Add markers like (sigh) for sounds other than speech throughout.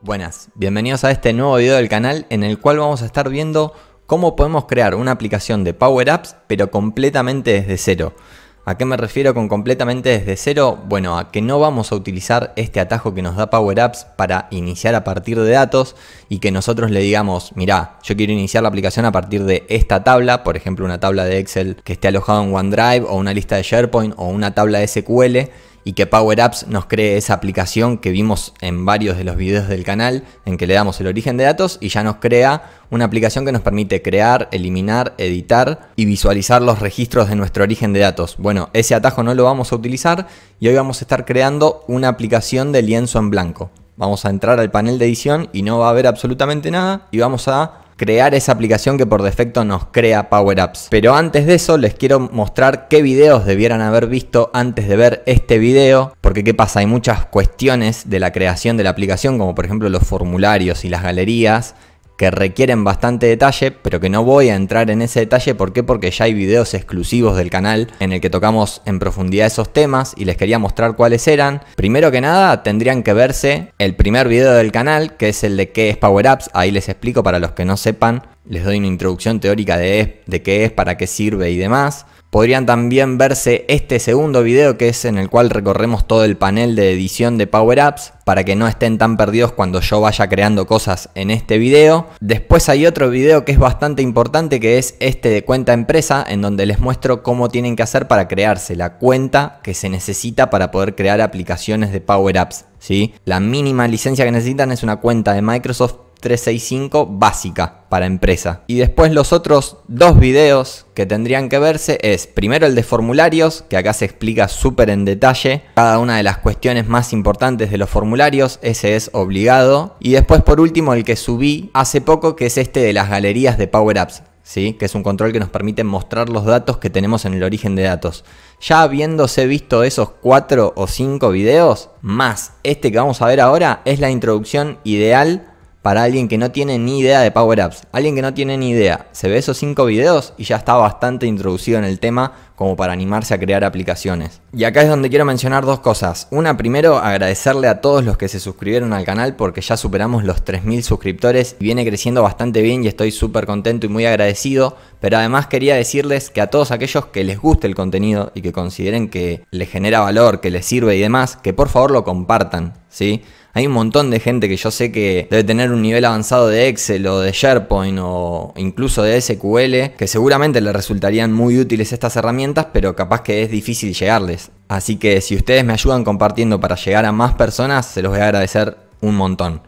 Buenas, bienvenidos a este nuevo video del canal en el cual vamos a estar viendo cómo podemos crear una aplicación de Power Apps pero completamente desde cero. ¿A qué me refiero con completamente desde cero? Bueno, a que no vamos a utilizar este atajo que nos da Power Apps para iniciar a partir de datos y que nosotros le digamos, mira, yo quiero iniciar la aplicación a partir de esta tabla, por ejemplo una tabla de Excel que esté alojada en OneDrive o una lista de SharePoint o una tabla de SQL y que Power Apps nos cree esa aplicación que vimos en varios de los videos del canal en que le damos el origen de datos y ya nos crea una aplicación que nos permite crear, eliminar, editar y visualizar los registros de nuestro origen de datos. Bueno, ese atajo no lo vamos a utilizar y hoy vamos a estar creando una aplicación de lienzo en blanco. Vamos a entrar al panel de edición y no va a haber absolutamente nada y vamos a crear esa aplicación que por defecto nos crea Power Apps. Pero antes de eso les quiero mostrar qué videos debieran haber visto antes de ver este video, porque qué pasa, hay muchas cuestiones de la creación de la aplicación, como por ejemplo los formularios y las galerías, que requieren bastante detalle, pero que no voy a entrar en ese detalle. ¿Por qué? Porque ya hay videos exclusivos del canal en el que tocamos en profundidad esos temas y les quería mostrar cuáles eran. Primero que nada, tendrían que verse el primer video del canal, que es el de qué es Power Apps. Ahí les explico para los que no sepan. Les doy una introducción teórica de, de qué es, para qué sirve y demás. Podrían también verse este segundo video que es en el cual recorremos todo el panel de edición de Power Apps para que no estén tan perdidos cuando yo vaya creando cosas en este video. Después hay otro video que es bastante importante que es este de cuenta empresa en donde les muestro cómo tienen que hacer para crearse la cuenta que se necesita para poder crear aplicaciones de Power Apps. ¿sí? La mínima licencia que necesitan es una cuenta de Microsoft 365 básica para empresa. Y después los otros dos videos que tendrían que verse es primero el de formularios, que acá se explica súper en detalle cada una de las cuestiones más importantes de los formularios, ese es obligado. Y después por último el que subí hace poco, que es este de las galerías de Power Apps. ¿Sí? que es un control que nos permite mostrar los datos que tenemos en el origen de datos. Ya habiéndose visto esos cuatro o cinco videos, más este que vamos a ver ahora, es la introducción ideal para alguien que no tiene ni idea de Power Apps. Alguien que no tiene ni idea, se ve esos 5 videos y ya está bastante introducido en el tema como para animarse a crear aplicaciones. Y acá es donde quiero mencionar dos cosas. Una, primero, agradecerle a todos los que se suscribieron al canal porque ya superamos los 3.000 suscriptores. y Viene creciendo bastante bien y estoy súper contento y muy agradecido. Pero además quería decirles que a todos aquellos que les guste el contenido y que consideren que les genera valor, que les sirve y demás, que por favor lo compartan, ¿sí? Hay un montón de gente que yo sé que debe tener un nivel avanzado de Excel o de SharePoint o incluso de SQL, que seguramente le resultarían muy útiles estas herramientas, pero capaz que es difícil llegarles. Así que si ustedes me ayudan compartiendo para llegar a más personas, se los voy a agradecer un montón.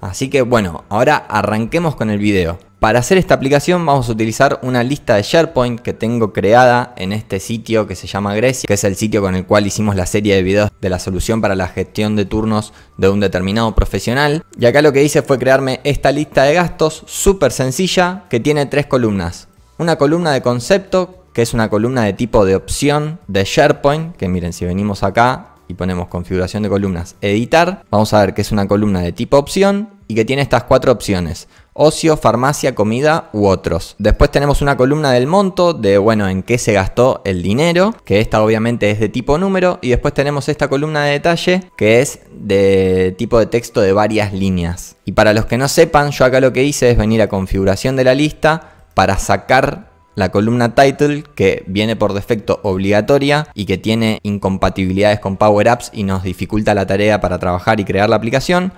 Así que bueno, ahora arranquemos con el video. Para hacer esta aplicación vamos a utilizar una lista de SharePoint que tengo creada en este sitio que se llama Grecia, que es el sitio con el cual hicimos la serie de videos de la solución para la gestión de turnos de un determinado profesional. Y acá lo que hice fue crearme esta lista de gastos súper sencilla que tiene tres columnas. Una columna de concepto, que es una columna de tipo de opción de SharePoint, que miren si venimos acá y ponemos configuración de columnas, editar, vamos a ver que es una columna de tipo opción y que tiene estas cuatro opciones. Ocio, farmacia, comida u otros. Después tenemos una columna del monto, de bueno, en qué se gastó el dinero, que esta obviamente es de tipo número. Y después tenemos esta columna de detalle, que es de tipo de texto de varias líneas. Y para los que no sepan, yo acá lo que hice es venir a configuración de la lista para sacar la columna title que viene por defecto obligatoria y que tiene incompatibilidades con Power Apps y nos dificulta la tarea para trabajar y crear la aplicación.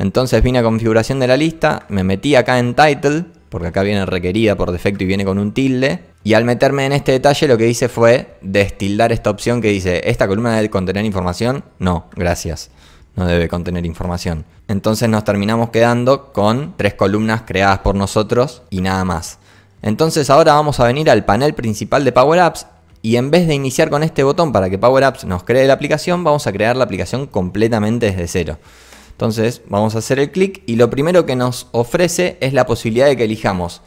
Entonces vine a configuración de la lista, me metí acá en title, porque acá viene requerida por defecto y viene con un tilde. Y al meterme en este detalle lo que hice fue destildar esta opción que dice, ¿esta columna debe contener información? No, gracias. No debe contener información. Entonces nos terminamos quedando con tres columnas creadas por nosotros y nada más. Entonces ahora vamos a venir al panel principal de Power Apps y en vez de iniciar con este botón para que Power Apps nos cree la aplicación, vamos a crear la aplicación completamente desde cero. Entonces vamos a hacer el clic y lo primero que nos ofrece es la posibilidad de que elijamos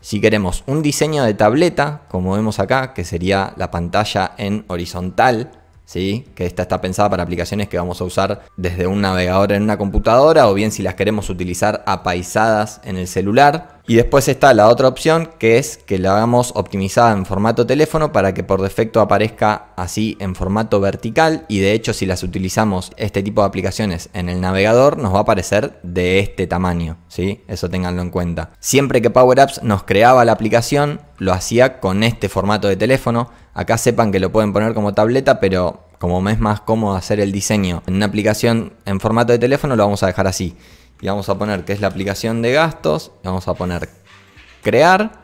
si queremos un diseño de tableta, como vemos acá, que sería la pantalla en horizontal, ¿sí? que esta está pensada para aplicaciones que vamos a usar desde un navegador en una computadora o bien si las queremos utilizar apaisadas en el celular. Y después está la otra opción que es que la hagamos optimizada en formato teléfono para que por defecto aparezca así en formato vertical y de hecho si las utilizamos este tipo de aplicaciones en el navegador nos va a aparecer de este tamaño, ¿sí? Eso tenganlo en cuenta. Siempre que Power Apps nos creaba la aplicación lo hacía con este formato de teléfono. Acá sepan que lo pueden poner como tableta pero como me es más cómodo hacer el diseño en una aplicación en formato de teléfono lo vamos a dejar así y vamos a poner que es la aplicación de gastos, vamos a poner crear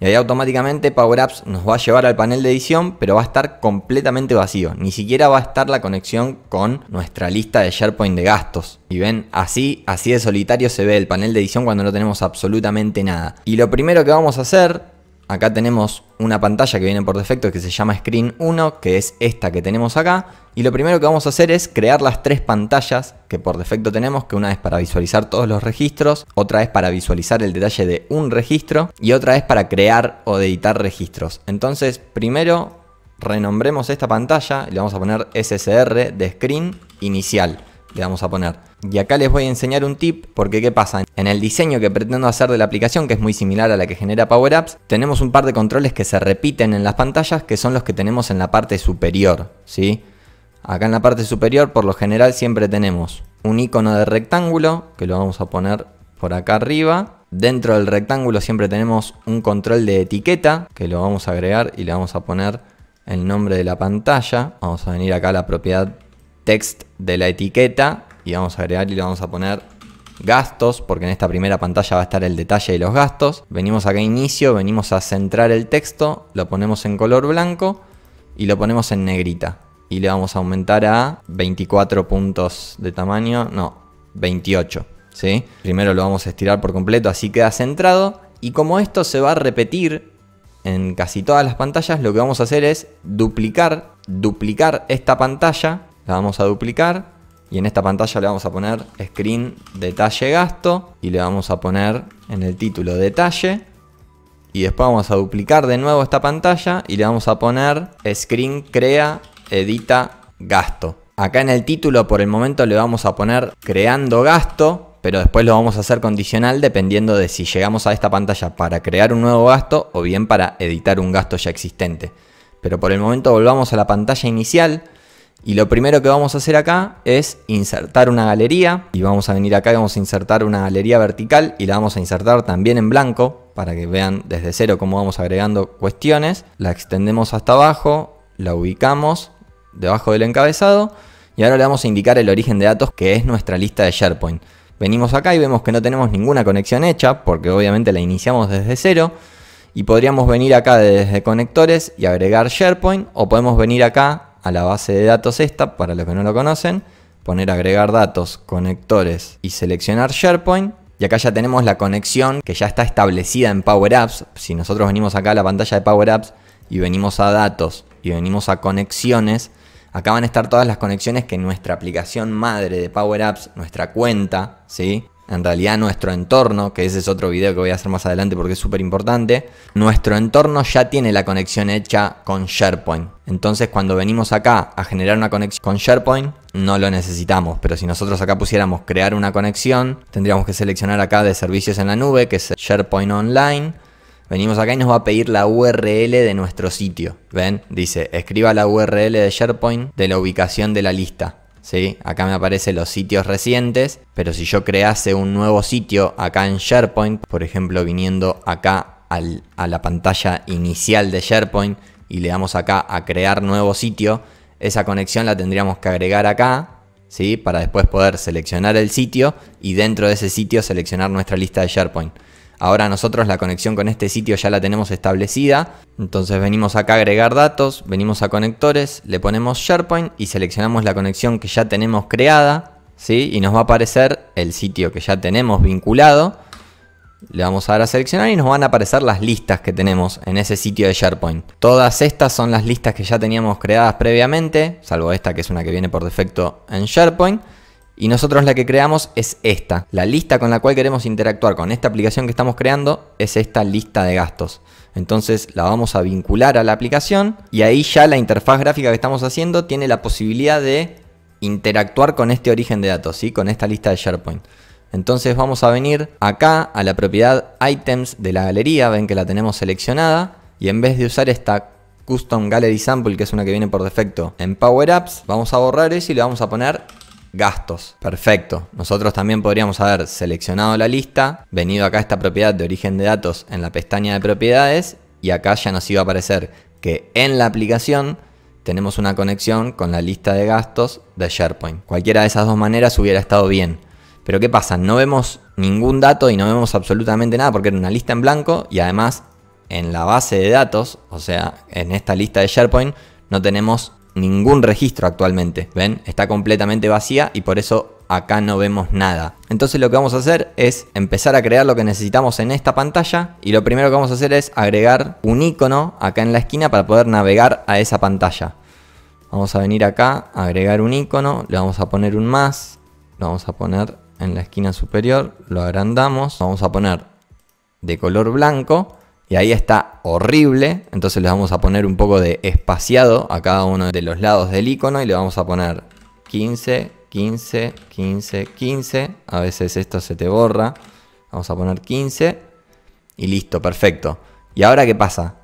y ahí automáticamente Power Apps nos va a llevar al panel de edición, pero va a estar completamente vacío. Ni siquiera va a estar la conexión con nuestra lista de SharePoint de gastos. Y ven, así, así de solitario se ve el panel de edición cuando no tenemos absolutamente nada. Y lo primero que vamos a hacer, acá tenemos una pantalla que viene por defecto que se llama Screen 1, que es esta que tenemos acá. Y lo primero que vamos a hacer es crear las tres pantallas que por defecto tenemos, que una es para visualizar todos los registros, otra es para visualizar el detalle de un registro y otra es para crear o editar registros. Entonces, primero renombremos esta pantalla y le vamos a poner SSR de screen inicial. Le vamos a poner. Y acá les voy a enseñar un tip porque ¿qué pasa? En el diseño que pretendo hacer de la aplicación, que es muy similar a la que genera Power Apps, tenemos un par de controles que se repiten en las pantallas que son los que tenemos en la parte superior, ¿sí? Acá en la parte superior por lo general siempre tenemos un icono de rectángulo que lo vamos a poner por acá arriba. Dentro del rectángulo siempre tenemos un control de etiqueta que lo vamos a agregar y le vamos a poner el nombre de la pantalla. Vamos a venir acá a la propiedad text de la etiqueta y vamos a agregar y le vamos a poner gastos porque en esta primera pantalla va a estar el detalle de los gastos. Venimos acá a inicio, venimos a centrar el texto, lo ponemos en color blanco y lo ponemos en negrita y le vamos a aumentar a 24 puntos de tamaño, no, 28, ¿sí? Primero lo vamos a estirar por completo, así queda centrado y como esto se va a repetir en casi todas las pantallas, lo que vamos a hacer es duplicar, duplicar esta pantalla, la vamos a duplicar y en esta pantalla le vamos a poner screen detalle gasto y le vamos a poner en el título detalle y después vamos a duplicar de nuevo esta pantalla y le vamos a poner screen crea edita gasto. Acá en el título por el momento le vamos a poner creando gasto, pero después lo vamos a hacer condicional dependiendo de si llegamos a esta pantalla para crear un nuevo gasto o bien para editar un gasto ya existente. Pero por el momento volvamos a la pantalla inicial y lo primero que vamos a hacer acá es insertar una galería y vamos a venir acá y vamos a insertar una galería vertical y la vamos a insertar también en blanco para que vean desde cero cómo vamos agregando cuestiones. La extendemos hasta abajo, la ubicamos debajo del encabezado y ahora le vamos a indicar el origen de datos que es nuestra lista de SharePoint. Venimos acá y vemos que no tenemos ninguna conexión hecha porque obviamente la iniciamos desde cero y podríamos venir acá desde conectores y agregar SharePoint o podemos venir acá a la base de datos esta para los que no lo conocen, poner agregar datos, conectores y seleccionar SharePoint y acá ya tenemos la conexión que ya está establecida en Power Apps. Si nosotros venimos acá a la pantalla de Power Apps y venimos a datos y venimos a conexiones, Acá van a estar todas las conexiones que nuestra aplicación madre de Power Apps, nuestra cuenta, ¿sí? En realidad nuestro entorno, que ese es otro video que voy a hacer más adelante porque es súper importante, nuestro entorno ya tiene la conexión hecha con SharePoint. Entonces cuando venimos acá a generar una conexión con SharePoint, no lo necesitamos. Pero si nosotros acá pusiéramos crear una conexión, tendríamos que seleccionar acá de servicios en la nube, que es SharePoint Online Venimos acá y nos va a pedir la URL de nuestro sitio. ¿Ven? Dice, escriba la URL de SharePoint de la ubicación de la lista. ¿Sí? Acá me aparecen los sitios recientes, pero si yo crease un nuevo sitio acá en SharePoint, por ejemplo viniendo acá a la pantalla inicial de SharePoint y le damos acá a crear nuevo sitio, esa conexión la tendríamos que agregar acá, ¿sí? Para después poder seleccionar el sitio y dentro de ese sitio seleccionar nuestra lista de SharePoint. Ahora nosotros la conexión con este sitio ya la tenemos establecida. Entonces venimos acá a agregar datos, venimos a conectores, le ponemos SharePoint y seleccionamos la conexión que ya tenemos creada. ¿sí? Y nos va a aparecer el sitio que ya tenemos vinculado. Le vamos a dar a seleccionar y nos van a aparecer las listas que tenemos en ese sitio de SharePoint. Todas estas son las listas que ya teníamos creadas previamente, salvo esta que es una que viene por defecto en SharePoint. Y nosotros la que creamos es esta. La lista con la cual queremos interactuar con esta aplicación que estamos creando es esta lista de gastos. Entonces la vamos a vincular a la aplicación y ahí ya la interfaz gráfica que estamos haciendo tiene la posibilidad de interactuar con este origen de datos, con esta lista de SharePoint. Entonces vamos a venir acá a la propiedad items de la galería, ven que la tenemos seleccionada y en vez de usar esta custom gallery sample que es una que viene por defecto en Power Apps, vamos a borrar eso y le vamos a poner gastos. Perfecto. Nosotros también podríamos haber seleccionado la lista, venido acá a esta propiedad de origen de datos en la pestaña de propiedades y acá ya nos iba a aparecer que en la aplicación tenemos una conexión con la lista de gastos de SharePoint. Cualquiera de esas dos maneras hubiera estado bien. Pero ¿qué pasa? No vemos ningún dato y no vemos absolutamente nada porque era una lista en blanco y además en la base de datos, o sea, en esta lista de SharePoint, no tenemos ningún registro actualmente, ¿ven? Está completamente vacía y por eso acá no vemos nada. Entonces lo que vamos a hacer es empezar a crear lo que necesitamos en esta pantalla y lo primero que vamos a hacer es agregar un icono acá en la esquina para poder navegar a esa pantalla. Vamos a venir acá, agregar un icono, le vamos a poner un más, lo vamos a poner en la esquina superior, lo agrandamos, vamos a poner de color blanco y ahí está horrible, entonces le vamos a poner un poco de espaciado a cada uno de los lados del icono y le vamos a poner 15, 15, 15, 15. A veces esto se te borra. Vamos a poner 15 y listo, perfecto. ¿Y ahora qué pasa?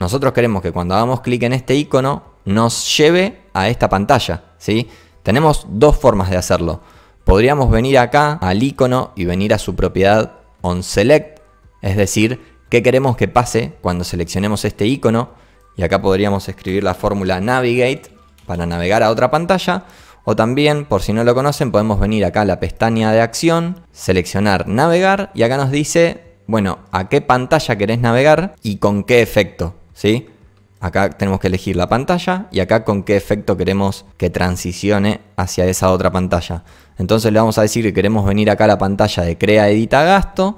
Nosotros queremos que cuando hagamos clic en este icono nos lleve a esta pantalla, ¿sí? Tenemos dos formas de hacerlo. Podríamos venir acá al icono y venir a su propiedad on select es decir, ¿Qué queremos que pase cuando seleccionemos este icono? Y acá podríamos escribir la fórmula Navigate para navegar a otra pantalla. O también, por si no lo conocen, podemos venir acá a la pestaña de acción, seleccionar navegar y acá nos dice, bueno, a qué pantalla querés navegar y con qué efecto, ¿sí? Acá tenemos que elegir la pantalla y acá con qué efecto queremos que transicione hacia esa otra pantalla. Entonces le vamos a decir que queremos venir acá a la pantalla de crea, edita, gasto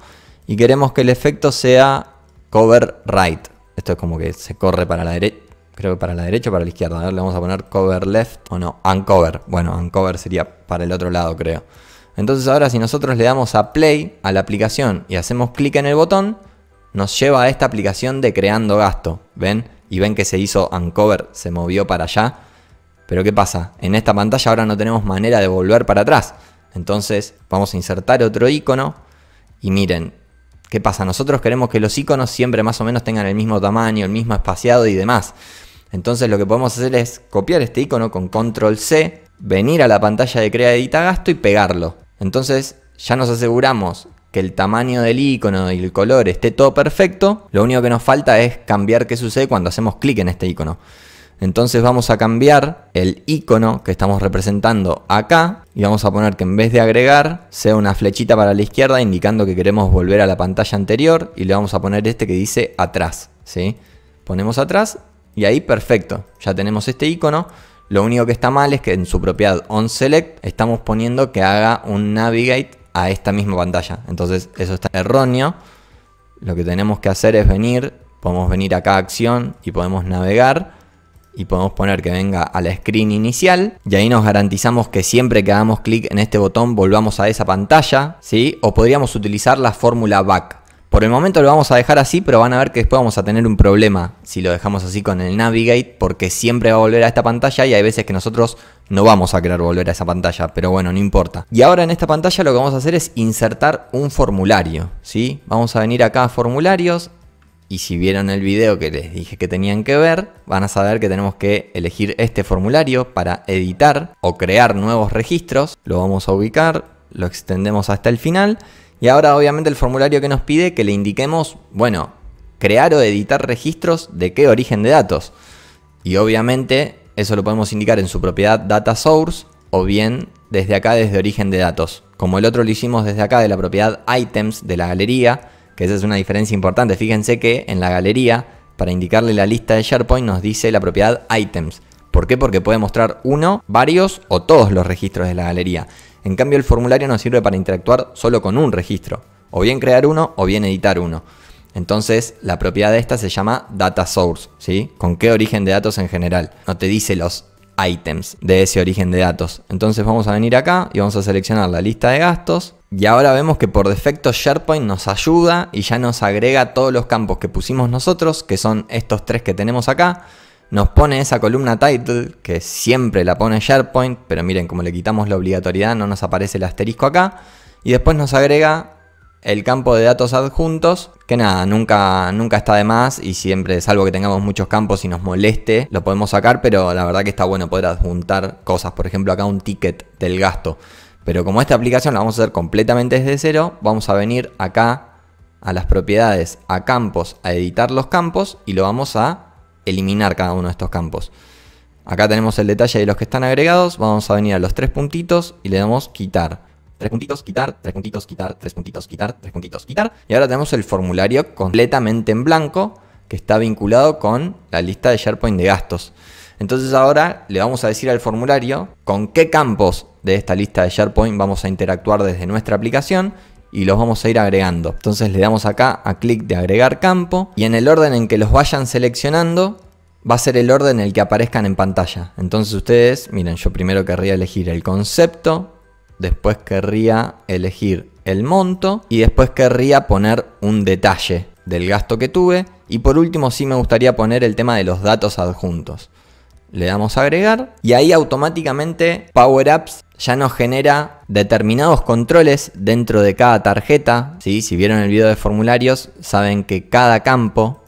y queremos que el efecto sea cover right. Esto es como que se corre para la derecha. Creo que para la derecha o para la izquierda. A ver, le vamos a poner cover left o no, uncover. Bueno, uncover sería para el otro lado, creo. Entonces ahora si nosotros le damos a play a la aplicación y hacemos clic en el botón, nos lleva a esta aplicación de creando gasto. ¿Ven? Y ven que se hizo uncover, se movió para allá. Pero ¿qué pasa? En esta pantalla ahora no tenemos manera de volver para atrás. Entonces vamos a insertar otro icono y miren, ¿Qué pasa? Nosotros queremos que los iconos siempre más o menos tengan el mismo tamaño, el mismo espaciado y demás. Entonces lo que podemos hacer es copiar este icono con control C, venir a la pantalla de crea, edita, gasto y pegarlo. Entonces ya nos aseguramos que el tamaño del icono y el color esté todo perfecto. Lo único que nos falta es cambiar qué sucede cuando hacemos clic en este icono. Entonces vamos a cambiar el icono que estamos representando acá y vamos a poner que en vez de agregar sea una flechita para la izquierda indicando que queremos volver a la pantalla anterior y le vamos a poner este que dice atrás. ¿sí? Ponemos atrás y ahí perfecto, ya tenemos este icono. Lo único que está mal es que en su propiedad select estamos poniendo que haga un navigate a esta misma pantalla. Entonces eso está erróneo. Lo que tenemos que hacer es venir, podemos venir acá a acción y podemos navegar y podemos poner que venga a la screen inicial y ahí nos garantizamos que siempre que hagamos clic en este botón volvamos a esa pantalla, ¿sí? O podríamos utilizar la fórmula back. Por el momento lo vamos a dejar así, pero van a ver que después vamos a tener un problema si lo dejamos así con el Navigate, porque siempre va a volver a esta pantalla y hay veces que nosotros no vamos a querer volver a esa pantalla, pero bueno, no importa. Y ahora en esta pantalla lo que vamos a hacer es insertar un formulario, ¿sí? Vamos a venir acá a formularios, y si vieron el video que les dije que tenían que ver, van a saber que tenemos que elegir este formulario para editar o crear nuevos registros. Lo vamos a ubicar, lo extendemos hasta el final. Y ahora obviamente el formulario que nos pide que le indiquemos, bueno, crear o editar registros de qué origen de datos. Y obviamente eso lo podemos indicar en su propiedad data source o bien desde acá desde origen de datos. Como el otro lo hicimos desde acá de la propiedad items de la galería, que esa es una diferencia importante. Fíjense que en la galería, para indicarle la lista de SharePoint, nos dice la propiedad items. ¿Por qué? Porque puede mostrar uno, varios o todos los registros de la galería. En cambio, el formulario nos sirve para interactuar solo con un registro, o bien crear uno o bien editar uno. Entonces, la propiedad de esta se llama data source, ¿sí? ¿Con qué origen de datos en general? No te dice los items de ese origen de datos. Entonces vamos a venir acá y vamos a seleccionar la lista de gastos, y ahora vemos que por defecto SharePoint nos ayuda y ya nos agrega todos los campos que pusimos nosotros, que son estos tres que tenemos acá. Nos pone esa columna title, que siempre la pone SharePoint, pero miren, como le quitamos la obligatoriedad no nos aparece el asterisco acá. Y después nos agrega el campo de datos adjuntos, que nada, nunca, nunca está de más y siempre, salvo que tengamos muchos campos y nos moleste, lo podemos sacar, pero la verdad que está bueno poder adjuntar cosas, por ejemplo acá un ticket del gasto. Pero como esta aplicación la vamos a hacer completamente desde cero, vamos a venir acá a las propiedades, a campos, a editar los campos y lo vamos a eliminar cada uno de estos campos. Acá tenemos el detalle de los que están agregados, vamos a venir a los tres puntitos y le damos quitar. Tres puntitos, quitar, tres puntitos, quitar, tres puntitos, quitar, tres puntitos, quitar. Y ahora tenemos el formulario completamente en blanco que está vinculado con la lista de SharePoint de gastos. Entonces ahora le vamos a decir al formulario con qué campos de esta lista de SharePoint vamos a interactuar desde nuestra aplicación y los vamos a ir agregando. Entonces le damos acá a clic de agregar campo y en el orden en que los vayan seleccionando va a ser el orden en el que aparezcan en pantalla. Entonces ustedes, miren, yo primero querría elegir el concepto, después querría elegir el monto y después querría poner un detalle del gasto que tuve y por último sí me gustaría poner el tema de los datos adjuntos le damos a agregar y ahí automáticamente Power Apps ya nos genera determinados controles dentro de cada tarjeta. Si vieron el video de formularios, saben que cada campo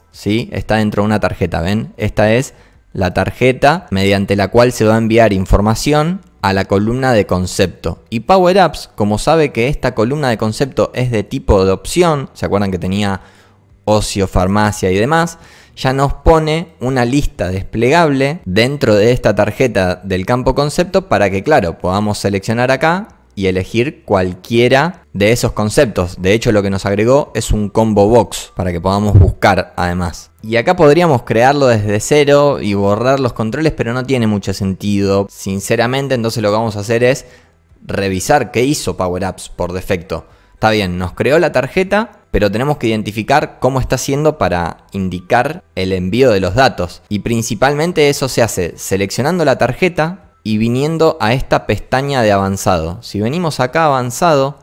está dentro de una tarjeta. ¿Ven? Esta es la tarjeta mediante la cual se va a enviar información a la columna de concepto. Y Power Apps, como sabe que esta columna de concepto es de tipo de opción, ¿se acuerdan que tenía ocio, farmacia y demás? ya nos pone una lista desplegable dentro de esta tarjeta del campo concepto para que, claro, podamos seleccionar acá y elegir cualquiera de esos conceptos. De hecho, lo que nos agregó es un combo box para que podamos buscar además. Y acá podríamos crearlo desde cero y borrar los controles, pero no tiene mucho sentido. Sinceramente, entonces lo que vamos a hacer es revisar qué hizo Power Apps por defecto. Está bien, nos creó la tarjeta, pero tenemos que identificar cómo está haciendo para indicar el envío de los datos. Y principalmente eso se hace seleccionando la tarjeta y viniendo a esta pestaña de avanzado. Si venimos acá avanzado,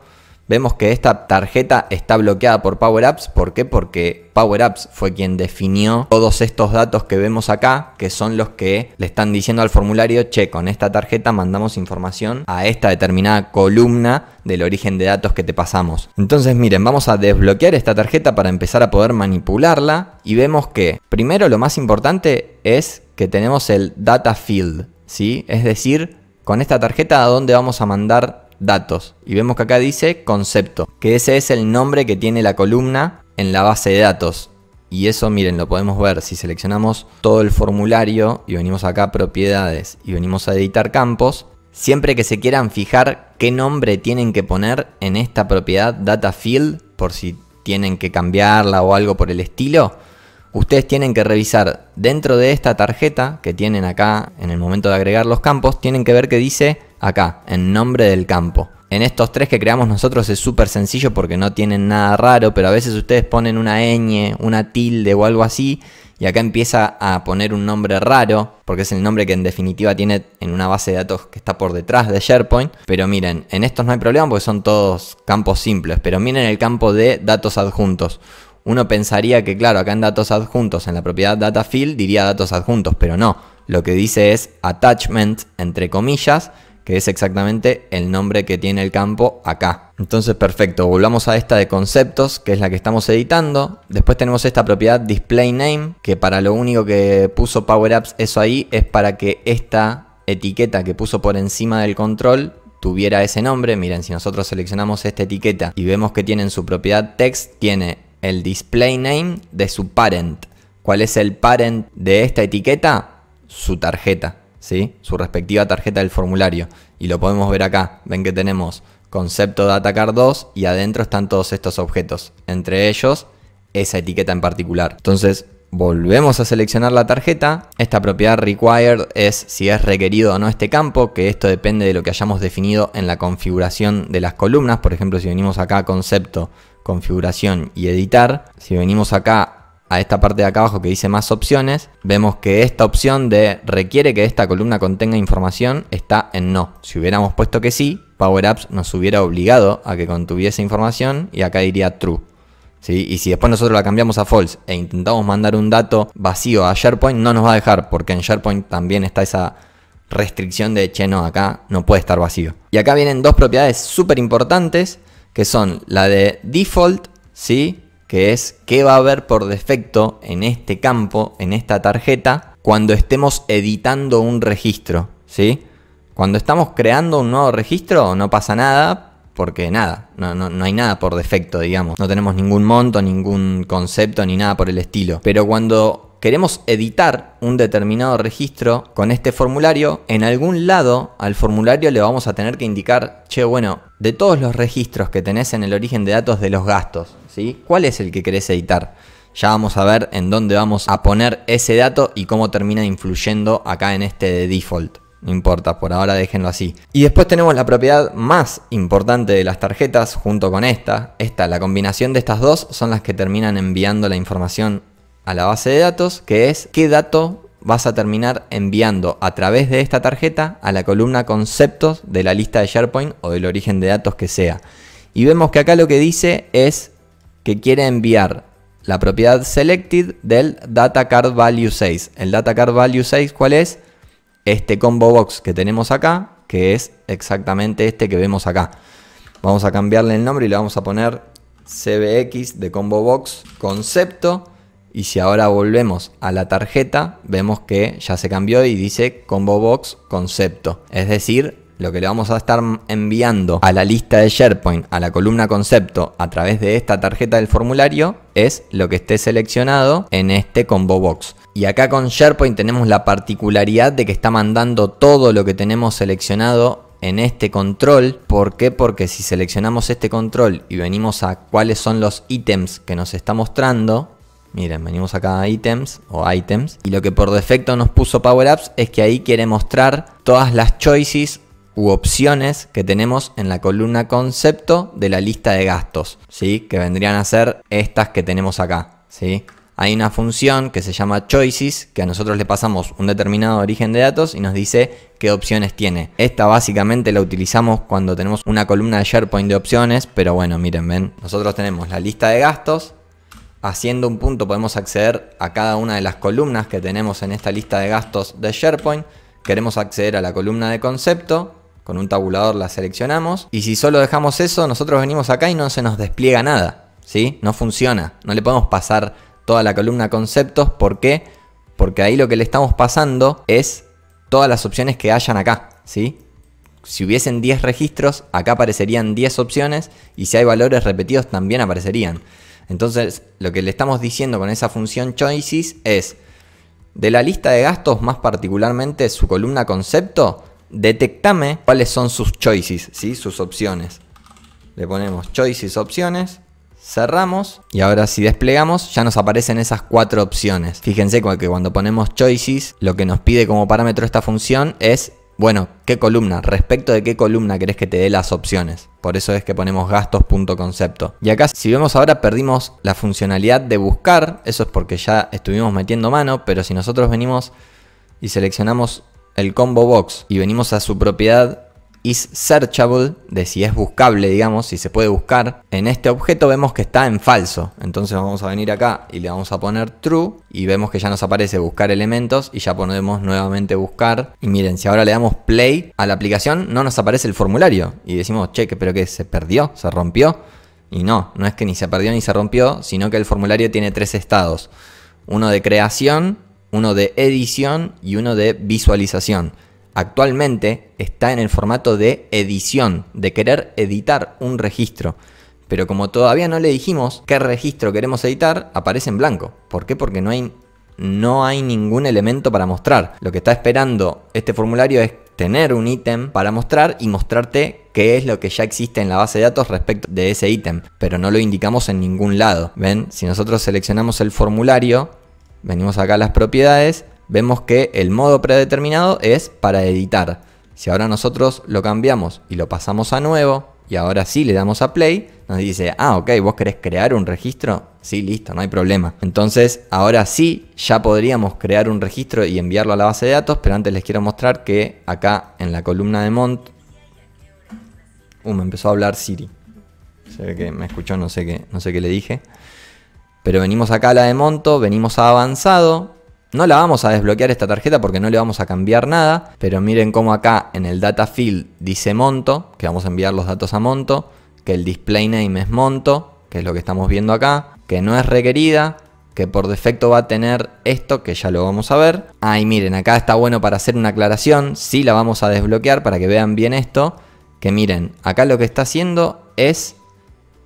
Vemos que esta tarjeta está bloqueada por Power Apps. ¿Por qué? Porque Power Apps fue quien definió todos estos datos que vemos acá, que son los que le están diciendo al formulario, che, con esta tarjeta mandamos información a esta determinada columna del origen de datos que te pasamos. Entonces, miren, vamos a desbloquear esta tarjeta para empezar a poder manipularla y vemos que, primero, lo más importante es que tenemos el data field, ¿sí? Es decir, con esta tarjeta a dónde vamos a mandar datos. Y vemos que acá dice concepto, que ese es el nombre que tiene la columna en la base de datos. Y eso, miren, lo podemos ver si seleccionamos todo el formulario y venimos acá propiedades y venimos a editar campos. Siempre que se quieran fijar qué nombre tienen que poner en esta propiedad data field, por si tienen que cambiarla o algo por el estilo, Ustedes tienen que revisar dentro de esta tarjeta que tienen acá en el momento de agregar los campos, tienen que ver que dice acá, en nombre del campo. En estos tres que creamos nosotros es súper sencillo porque no tienen nada raro, pero a veces ustedes ponen una ñ, una tilde o algo así, y acá empieza a poner un nombre raro, porque es el nombre que en definitiva tiene en una base de datos que está por detrás de SharePoint. Pero miren, en estos no hay problema porque son todos campos simples, pero miren el campo de datos adjuntos. Uno pensaría que, claro, acá en datos adjuntos, en la propiedad data field, diría datos adjuntos, pero no. Lo que dice es attachment, entre comillas, que es exactamente el nombre que tiene el campo acá. Entonces, perfecto, volvamos a esta de conceptos, que es la que estamos editando. Después tenemos esta propiedad display name, que para lo único que puso Power Apps eso ahí es para que esta etiqueta que puso por encima del control tuviera ese nombre. Miren, si nosotros seleccionamos esta etiqueta y vemos que tiene en su propiedad text, tiene el display name de su parent. ¿Cuál es el parent de esta etiqueta? Su tarjeta, ¿sí? Su respectiva tarjeta del formulario. Y lo podemos ver acá. Ven que tenemos concepto de atacar 2 y adentro están todos estos objetos. Entre ellos, esa etiqueta en particular. Entonces, volvemos a seleccionar la tarjeta. Esta propiedad required es si es requerido o no este campo, que esto depende de lo que hayamos definido en la configuración de las columnas. Por ejemplo, si venimos acá a concepto configuración y editar, si venimos acá a esta parte de acá abajo que dice más opciones, vemos que esta opción de requiere que esta columna contenga información está en no. Si hubiéramos puesto que sí, Power Apps nos hubiera obligado a que contuviese información y acá diría true. ¿Sí? Y si después nosotros la cambiamos a false e intentamos mandar un dato vacío a SharePoint, no nos va a dejar porque en SharePoint también está esa restricción de, che, no, acá no puede estar vacío. Y acá vienen dos propiedades súper importantes que son la de default, ¿sí? que es qué va a haber por defecto en este campo, en esta tarjeta, cuando estemos editando un registro. ¿sí? Cuando estamos creando un nuevo registro no pasa nada, porque nada, no, no, hay nada por defecto, digamos. No tenemos ningún monto, ningún concepto, ni nada por el estilo. Pero cuando queremos editar un determinado registro con este formulario, en algún lado al formulario le vamos a tener que indicar, che, bueno, de todos los registros que tenés en el origen de datos de los gastos, ¿sí? ¿Cuál es el que querés editar? Ya vamos a ver en dónde vamos a poner ese dato y cómo termina influyendo acá en este de default. No importa, por ahora déjenlo así. Y después tenemos la propiedad más importante de las tarjetas junto con esta. Esta, la combinación de estas dos son las que terminan enviando la información a la base de datos, que es qué dato vas a terminar enviando a través de esta tarjeta a la columna conceptos de la lista de SharePoint o del origen de datos que sea. Y vemos que acá lo que dice es que quiere enviar la propiedad selected del data card value 6. El data card value 6, ¿cuál es? Este combo box que tenemos acá, que es exactamente este que vemos acá. Vamos a cambiarle el nombre y le vamos a poner CBX de combo box concepto y si ahora volvemos a la tarjeta, vemos que ya se cambió y dice combo box concepto. Es decir, lo que le vamos a estar enviando a la lista de SharePoint, a la columna concepto, a través de esta tarjeta del formulario, es lo que esté seleccionado en este combo box. Y acá con SharePoint tenemos la particularidad de que está mandando todo lo que tenemos seleccionado en este control. ¿Por qué? Porque si seleccionamos este control y venimos a cuáles son los ítems que nos está mostrando, Miren, venimos acá a ítems o items. Y lo que por defecto nos puso Power Apps es que ahí quiere mostrar todas las choices u opciones que tenemos en la columna concepto de la lista de gastos. ¿Sí? Que vendrían a ser estas que tenemos acá. ¿Sí? Hay una función que se llama choices, que a nosotros le pasamos un determinado origen de datos y nos dice qué opciones tiene. Esta básicamente la utilizamos cuando tenemos una columna de SharePoint de opciones, pero bueno, miren, ven, nosotros tenemos la lista de gastos, Haciendo un punto podemos acceder a cada una de las columnas que tenemos en esta lista de gastos de SharePoint. Queremos acceder a la columna de concepto, con un tabulador la seleccionamos y si solo dejamos eso nosotros venimos acá y no se nos despliega nada, ¿sí? No funciona, no le podemos pasar toda la columna conceptos, ¿por qué? Porque ahí lo que le estamos pasando es todas las opciones que hayan acá, ¿sí? Si hubiesen 10 registros, acá aparecerían 10 opciones y si hay valores repetidos también aparecerían. Entonces, lo que le estamos diciendo con esa función choices es, de la lista de gastos, más particularmente su columna concepto, detectame cuáles son sus choices, ¿sí? sus opciones. Le ponemos choices opciones, cerramos y ahora si desplegamos ya nos aparecen esas cuatro opciones. Fíjense que cuando ponemos choices, lo que nos pide como parámetro esta función es bueno, ¿qué columna? Respecto de qué columna querés que te dé las opciones. Por eso es que ponemos gastos.concepto. Y acá, si vemos ahora, perdimos la funcionalidad de buscar. Eso es porque ya estuvimos metiendo mano, pero si nosotros venimos y seleccionamos el combo box y venimos a su propiedad is searchable, de si es buscable, digamos, si se puede buscar, en este objeto vemos que está en falso. Entonces vamos a venir acá y le vamos a poner true y vemos que ya nos aparece buscar elementos y ya ponemos nuevamente buscar. Y miren, si ahora le damos play a la aplicación, no nos aparece el formulario y decimos, cheque, pero que se perdió, se rompió. Y no, no es que ni se perdió ni se rompió, sino que el formulario tiene tres estados. Uno de creación, uno de edición y uno de visualización actualmente está en el formato de edición, de querer editar un registro. Pero como todavía no le dijimos qué registro queremos editar, aparece en blanco. ¿Por qué? Porque no hay, no hay ningún elemento para mostrar. Lo que está esperando este formulario es tener un ítem para mostrar y mostrarte qué es lo que ya existe en la base de datos respecto de ese ítem, pero no lo indicamos en ningún lado. ¿Ven? Si nosotros seleccionamos el formulario, venimos acá a las propiedades vemos que el modo predeterminado es para editar. Si ahora nosotros lo cambiamos y lo pasamos a nuevo, y ahora sí le damos a play, nos dice, ah, ok, vos querés crear un registro. Sí, listo, no hay problema. Entonces, ahora sí, ya podríamos crear un registro y enviarlo a la base de datos, pero antes les quiero mostrar que acá en la columna de Mont... Uh, me empezó a hablar Siri. Se ve que me escuchó, no sé qué, no sé qué le dije. Pero venimos acá a la de Monto, venimos a avanzado no la vamos a desbloquear esta tarjeta porque no le vamos a cambiar nada, pero miren cómo acá en el data field dice monto, que vamos a enviar los datos a monto, que el display name es monto, que es lo que estamos viendo acá, que no es requerida, que por defecto va a tener esto, que ya lo vamos a ver. y miren, acá está bueno para hacer una aclaración, sí la vamos a desbloquear para que vean bien esto, que miren, acá lo que está haciendo es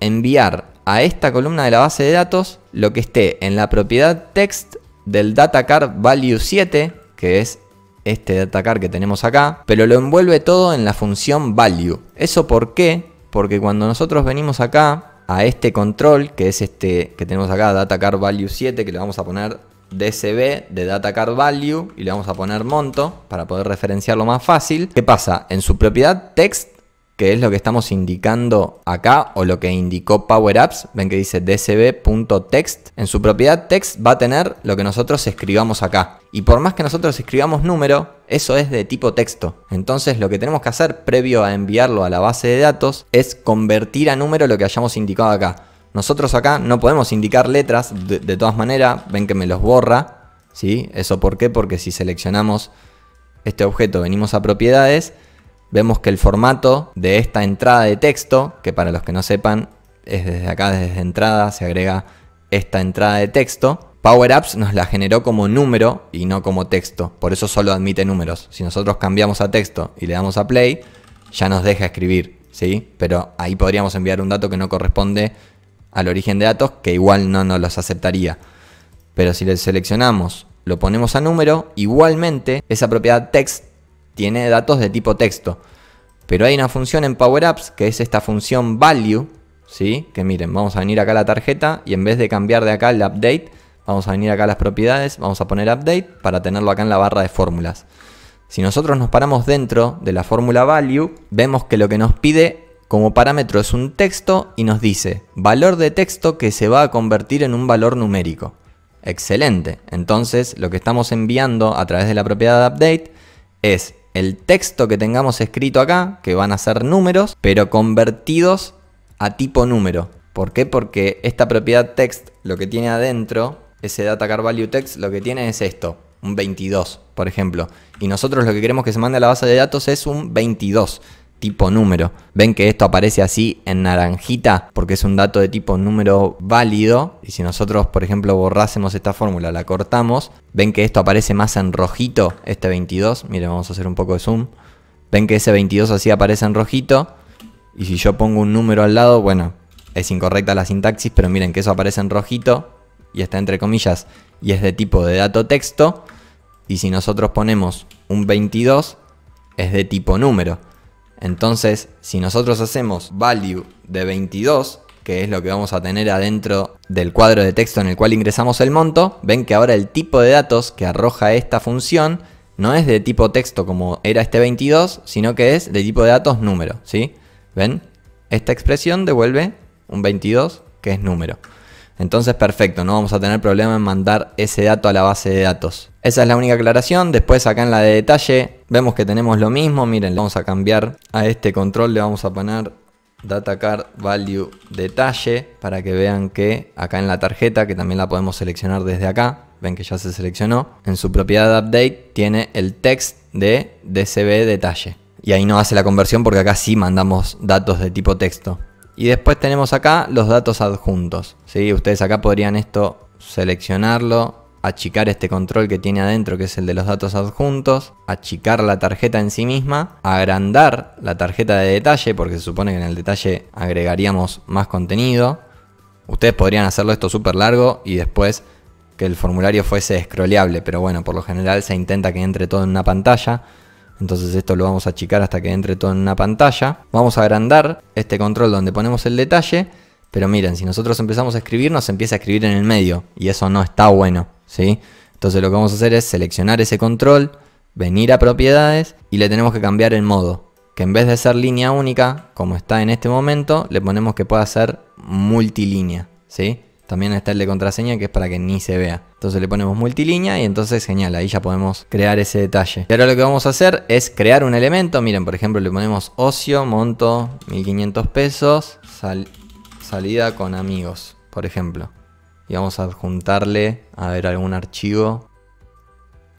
enviar a esta columna de la base de datos lo que esté en la propiedad text del DataCard Value 7, que es este DataCard que tenemos acá, pero lo envuelve todo en la función Value. ¿Eso por qué? Porque cuando nosotros venimos acá a este control, que es este que tenemos acá, DataCard Value 7, que le vamos a poner DCB de DataCard Value y le vamos a poner monto para poder referenciarlo más fácil. ¿Qué pasa? En su propiedad text que es lo que estamos indicando acá o lo que indicó Power Apps, ven que dice dcb.text, en su propiedad text va a tener lo que nosotros escribamos acá. Y por más que nosotros escribamos número, eso es de tipo texto. Entonces lo que tenemos que hacer previo a enviarlo a la base de datos es convertir a número lo que hayamos indicado acá. Nosotros acá no podemos indicar letras, de, de todas maneras, ven que me los borra, ¿sí? ¿Eso por qué? Porque si seleccionamos este objeto, venimos a propiedades, vemos que el formato de esta entrada de texto, que para los que no sepan es desde acá, desde entrada, se agrega esta entrada de texto. Power Apps nos la generó como número y no como texto, por eso solo admite números. Si nosotros cambiamos a texto y le damos a play, ya nos deja escribir, ¿sí? Pero ahí podríamos enviar un dato que no corresponde al origen de datos, que igual no nos los aceptaría. Pero si le seleccionamos, lo ponemos a número, igualmente esa propiedad text tiene datos de tipo texto. Pero hay una función en Power Apps que es esta función value, ¿sí? Que miren, vamos a venir acá a la tarjeta y en vez de cambiar de acá el update, vamos a venir acá a las propiedades, vamos a poner update para tenerlo acá en la barra de fórmulas. Si nosotros nos paramos dentro de la fórmula value, vemos que lo que nos pide como parámetro es un texto y nos dice valor de texto que se va a convertir en un valor numérico. Excelente. Entonces lo que estamos enviando a través de la propiedad update es el texto que tengamos escrito acá, que van a ser números, pero convertidos a tipo número. ¿Por qué? Porque esta propiedad text lo que tiene adentro, ese data car value text, lo que tiene es esto, un 22, por ejemplo. Y nosotros lo que queremos que se mande a la base de datos es un 22 tipo número. Ven que esto aparece así en naranjita porque es un dato de tipo número válido. Y si nosotros, por ejemplo, borrásemos esta fórmula, la cortamos, ven que esto aparece más en rojito, este 22. Miren, vamos a hacer un poco de zoom. Ven que ese 22 así aparece en rojito. Y si yo pongo un número al lado, bueno, es incorrecta la sintaxis, pero miren que eso aparece en rojito y está entre comillas y es de tipo de dato texto. Y si nosotros ponemos un 22, es de tipo número. Entonces, si nosotros hacemos value de 22, que es lo que vamos a tener adentro del cuadro de texto en el cual ingresamos el monto, ven que ahora el tipo de datos que arroja esta función no es de tipo texto como era este 22, sino que es de tipo de datos número, ¿sí? ¿Ven? Esta expresión devuelve un 22 que es número. Entonces, perfecto, no vamos a tener problema en mandar ese dato a la base de datos. Esa es la única aclaración. Después acá en la de detalle vemos que tenemos lo mismo. Miren, vamos a cambiar a este control, le vamos a poner data card value detalle para que vean que acá en la tarjeta, que también la podemos seleccionar desde acá, ven que ya se seleccionó, en su propiedad update tiene el text de DCB detalle. Y ahí no hace la conversión porque acá sí mandamos datos de tipo texto. Y después tenemos acá los datos adjuntos. ¿sí? Ustedes acá podrían esto seleccionarlo, achicar este control que tiene adentro, que es el de los datos adjuntos, achicar la tarjeta en sí misma, agrandar la tarjeta de detalle, porque se supone que en el detalle agregaríamos más contenido. Ustedes podrían hacerlo esto súper largo y después que el formulario fuese scrolleable, pero bueno, por lo general se intenta que entre todo en una pantalla. Entonces esto lo vamos a achicar hasta que entre todo en una pantalla. Vamos a agrandar este control donde ponemos el detalle. Pero miren, si nosotros empezamos a escribir, nos empieza a escribir en el medio. Y eso no está bueno, ¿sí? Entonces lo que vamos a hacer es seleccionar ese control, venir a propiedades y le tenemos que cambiar el modo. Que en vez de ser línea única, como está en este momento, le ponemos que pueda ser multilínea, ¿sí? También está el de contraseña que es para que ni se vea. Entonces le ponemos multilínea y entonces genial, ahí ya podemos crear ese detalle. Y ahora lo que vamos a hacer es crear un elemento. Miren, por ejemplo, le ponemos ocio, monto, 1500 pesos, salida con amigos, por ejemplo. Y vamos a adjuntarle, a ver, algún archivo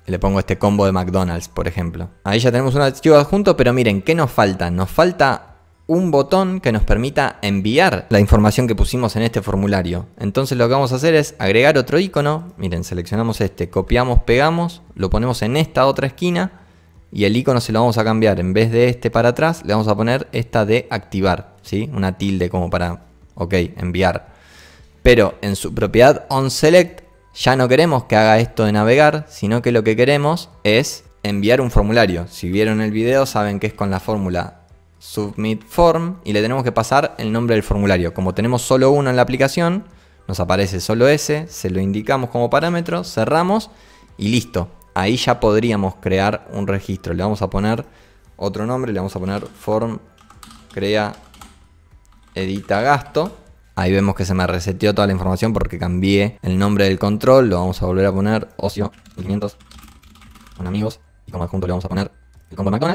le pongo este combo de McDonald's, por ejemplo. Ahí ya tenemos un archivo adjunto, pero miren, ¿qué nos falta? Nos falta un botón que nos permita enviar la información que pusimos en este formulario. Entonces lo que vamos a hacer es agregar otro icono. Miren, seleccionamos este, copiamos, pegamos, lo ponemos en esta otra esquina y el icono se lo vamos a cambiar. En vez de este para atrás, le vamos a poner esta de activar, ¿sí? Una tilde como para, ok, enviar. Pero en su propiedad onSelect ya no queremos que haga esto de navegar, sino que lo que queremos es enviar un formulario. Si vieron el video saben que es con la fórmula submit form y le tenemos que pasar el nombre del formulario. Como tenemos solo uno en la aplicación, nos aparece solo ese, se lo indicamos como parámetro, cerramos y listo. Ahí ya podríamos crear un registro. Le vamos a poner otro nombre, le vamos a poner form crea edita gasto. Ahí vemos que se me reseteó toda la información porque cambié el nombre del control. Lo vamos a volver a poner ocio 500 con amigos y como adjunto le vamos a poner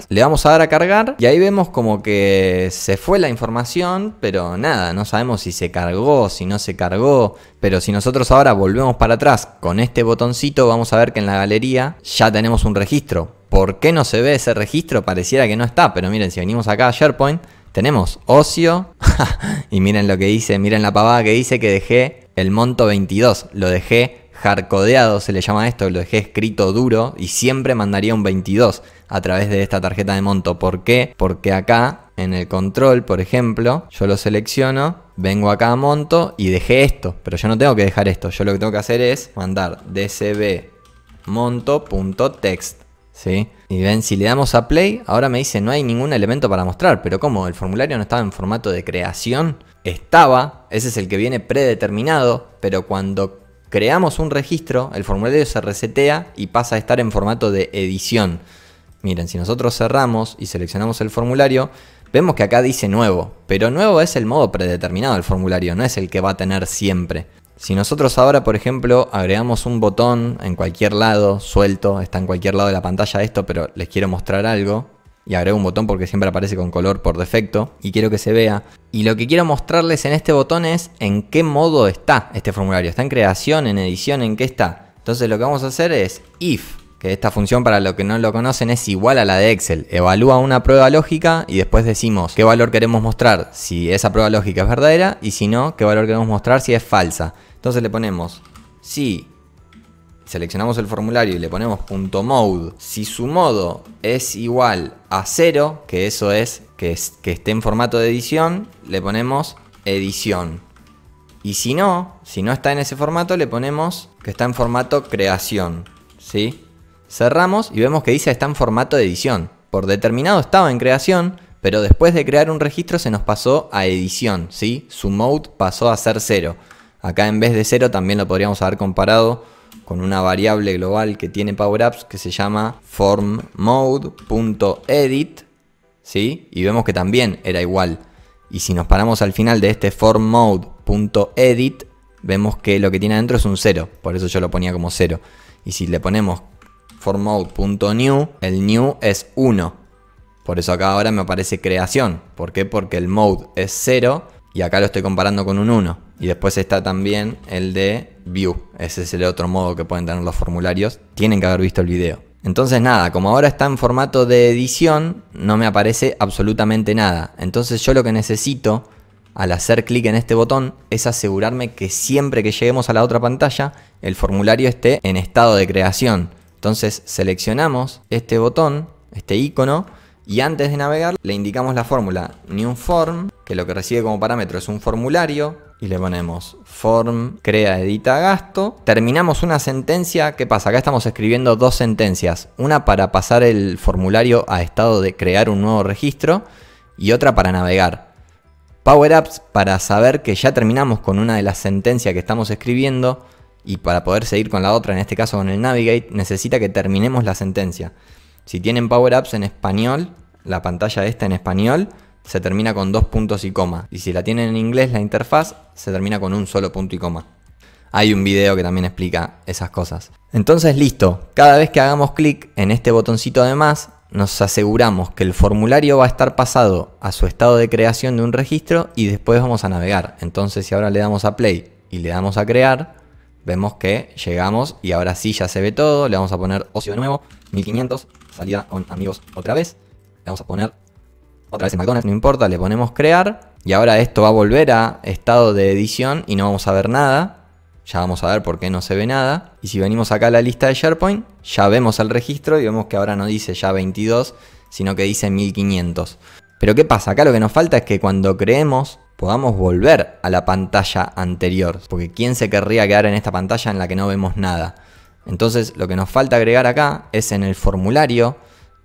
le vamos a dar a cargar y ahí vemos como que se fue la información, pero nada, no sabemos si se cargó, si no se cargó, pero si nosotros ahora volvemos para atrás con este botoncito vamos a ver que en la galería ya tenemos un registro. ¿Por qué no se ve ese registro? Pareciera que no está, pero miren, si venimos acá a SharePoint, tenemos ocio (laughs) y miren lo que dice, miren la pavada que dice que dejé el monto 22, lo dejé hardcodeado, se le llama esto, lo dejé escrito duro y siempre mandaría un 22 a través de esta tarjeta de monto. ¿Por qué? Porque acá en el control, por ejemplo, yo lo selecciono, vengo acá a monto y dejé esto. Pero yo no tengo que dejar esto, yo lo que tengo que hacer es mandar dcbmonto.text. ¿Sí? Y ven, si le damos a play, ahora me dice no hay ningún elemento para mostrar. Pero como el formulario no estaba en formato de creación, estaba, ese es el que viene predeterminado, pero cuando creamos un registro, el formulario se resetea y pasa a estar en formato de edición. Miren, si nosotros cerramos y seleccionamos el formulario, vemos que acá dice nuevo, pero nuevo es el modo predeterminado del formulario, no es el que va a tener siempre. Si nosotros ahora, por ejemplo, agregamos un botón en cualquier lado, suelto, está en cualquier lado de la pantalla esto, pero les quiero mostrar algo, y agrego un botón porque siempre aparece con color por defecto y quiero que se vea. Y lo que quiero mostrarles en este botón es en qué modo está este formulario. ¿Está en creación, en edición, en qué está? Entonces lo que vamos a hacer es if que esta función para los que no lo conocen es igual a la de Excel. Evalúa una prueba lógica y después decimos qué valor queremos mostrar si esa prueba lógica es verdadera y si no, qué valor queremos mostrar si es falsa. Entonces le ponemos si seleccionamos el formulario y le ponemos .mode, si su modo es igual a 0, que eso es que, es que esté en formato de edición, le ponemos edición. Y si no, si no está en ese formato, le ponemos que está en formato creación, ¿sí? Cerramos y vemos que dice está en formato de edición. Por determinado estaba en creación, pero después de crear un registro se nos pasó a edición, ¿sí? Su mode pasó a ser 0. Acá en vez de 0 también lo podríamos haber comparado con una variable global que tiene Power que se llama formMode.edit, ¿sí? Y vemos que también era igual. Y si nos paramos al final de este formMode.edit, vemos que lo que tiene adentro es un 0, por eso yo lo ponía como 0. Y si le ponemos new el new es 1. Por eso acá ahora me aparece creación. ¿Por qué? Porque el mode es 0 y acá lo estoy comparando con un 1. Y después está también el de view. Ese es el otro modo que pueden tener los formularios. Tienen que haber visto el video. Entonces nada, como ahora está en formato de edición, no me aparece absolutamente nada. Entonces yo lo que necesito al hacer clic en este botón es asegurarme que siempre que lleguemos a la otra pantalla, el formulario esté en estado de creación. Entonces seleccionamos este botón, este icono, y antes de navegar le indicamos la fórmula new form, que lo que recibe como parámetro es un formulario, y le ponemos form, crea, edita, gasto. Terminamos una sentencia, ¿qué pasa? Acá estamos escribiendo dos sentencias, una para pasar el formulario a estado de crear un nuevo registro y otra para navegar. Power Apps para saber que ya terminamos con una de las sentencias que estamos escribiendo y para poder seguir con la otra, en este caso con el Navigate, necesita que terminemos la sentencia. Si tienen Power Apps en español, la pantalla esta en español, se termina con dos puntos y coma. Y si la tienen en inglés, la interfaz, se termina con un solo punto y coma. Hay un video que también explica esas cosas. Entonces listo, cada vez que hagamos clic en este botoncito de más, nos aseguramos que el formulario va a estar pasado a su estado de creación de un registro y después vamos a navegar. Entonces si ahora le damos a play y le damos a crear, Vemos que llegamos y ahora sí ya se ve todo. Le vamos a poner ocio de nuevo. 1500. Salida con amigos otra vez. Le vamos a poner otra vez McDonald's, no importa. Le ponemos crear. Y ahora esto va a volver a estado de edición y no vamos a ver nada. Ya vamos a ver por qué no se ve nada. Y si venimos acá a la lista de SharePoint, ya vemos el registro y vemos que ahora no dice ya 22, sino que dice 1500. Pero ¿qué pasa? Acá lo que nos falta es que cuando creemos podamos volver a la pantalla anterior. Porque ¿quién se querría quedar en esta pantalla en la que no vemos nada? Entonces lo que nos falta agregar acá es en el formulario,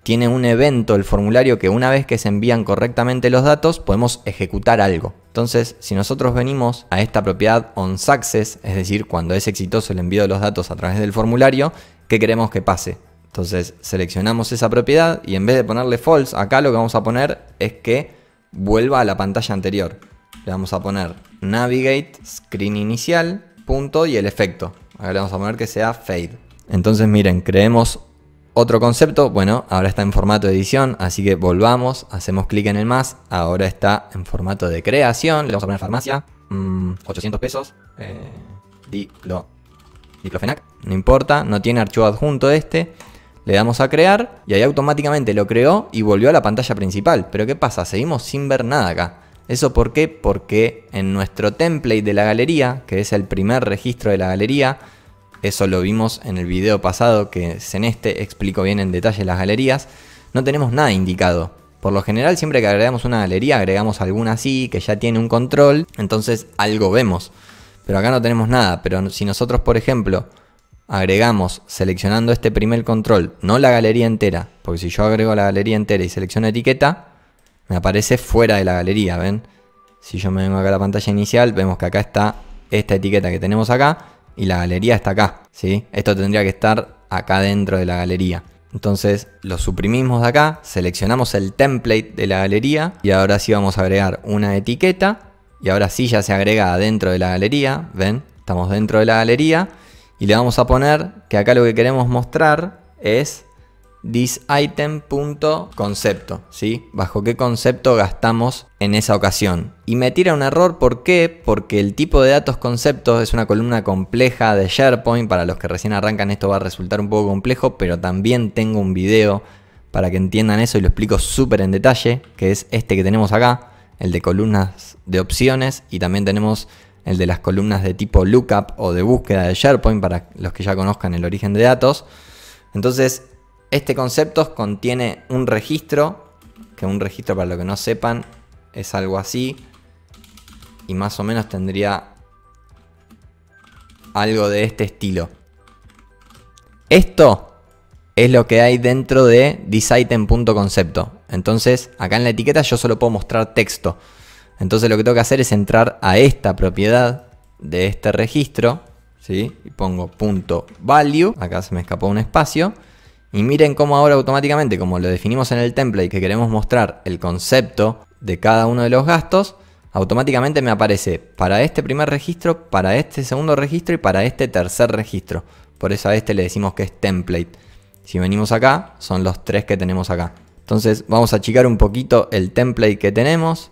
tiene un evento el formulario que una vez que se envían correctamente los datos podemos ejecutar algo. Entonces si nosotros venimos a esta propiedad onSuccess, es decir, cuando es exitoso el envío de los datos a través del formulario, ¿qué queremos que pase? Entonces seleccionamos esa propiedad y en vez de ponerle false, acá lo que vamos a poner es que vuelva a la pantalla anterior le vamos a poner navigate, screen inicial, punto y el efecto. Ahora le vamos a poner que sea fade. Entonces miren, creemos otro concepto, bueno, ahora está en formato de edición, así que volvamos, hacemos clic en el más, ahora está en formato de creación, le vamos a poner farmacia, 800 mm, pesos, eh, no importa, no tiene archivo adjunto este, le damos a crear y ahí automáticamente lo creó y volvió a la pantalla principal, pero ¿qué pasa? Seguimos sin ver nada acá. ¿Eso por qué? Porque en nuestro template de la galería, que es el primer registro de la galería, eso lo vimos en el video pasado que es en este, explico bien en detalle las galerías, no tenemos nada indicado. Por lo general siempre que agregamos una galería agregamos alguna así, que ya tiene un control, entonces algo vemos. Pero acá no tenemos nada, pero si nosotros por ejemplo agregamos seleccionando este primer control, no la galería entera, porque si yo agrego la galería entera y selecciono etiqueta, me aparece fuera de la galería, ¿ven? Si yo me vengo acá a la pantalla inicial, vemos que acá está esta etiqueta que tenemos acá y la galería está acá, ¿sí? Esto tendría que estar acá dentro de la galería. Entonces lo suprimimos de acá, seleccionamos el template de la galería y ahora sí vamos a agregar una etiqueta y ahora sí ya se agrega dentro de la galería, ¿ven? Estamos dentro de la galería y le vamos a poner que acá lo que queremos mostrar es this item punto concepto, ¿sí? Bajo qué concepto gastamos en esa ocasión. Y me tira un error, ¿por qué? Porque el tipo de datos conceptos es una columna compleja de SharePoint, para los que recién arrancan esto va a resultar un poco complejo, pero también tengo un video para que entiendan eso y lo explico súper en detalle, que es este que tenemos acá, el de columnas de opciones y también tenemos el de las columnas de tipo lookup o de búsqueda de SharePoint para los que ya conozcan el origen de datos. Entonces, este concepto contiene un registro, que un registro para lo que no sepan es algo así, y más o menos tendría algo de este estilo. Esto es lo que hay dentro de thisItem.concepto. Entonces, acá en la etiqueta yo solo puedo mostrar texto. Entonces lo que tengo que hacer es entrar a esta propiedad de este registro, ¿sí? Y pongo punto .value, acá se me escapó un espacio, y miren cómo ahora automáticamente, como lo definimos en el template que queremos mostrar el concepto de cada uno de los gastos, automáticamente me aparece para este primer registro, para este segundo registro y para este tercer registro. Por eso a este le decimos que es template. Si venimos acá, son los tres que tenemos acá. Entonces vamos a achicar un poquito el template que tenemos.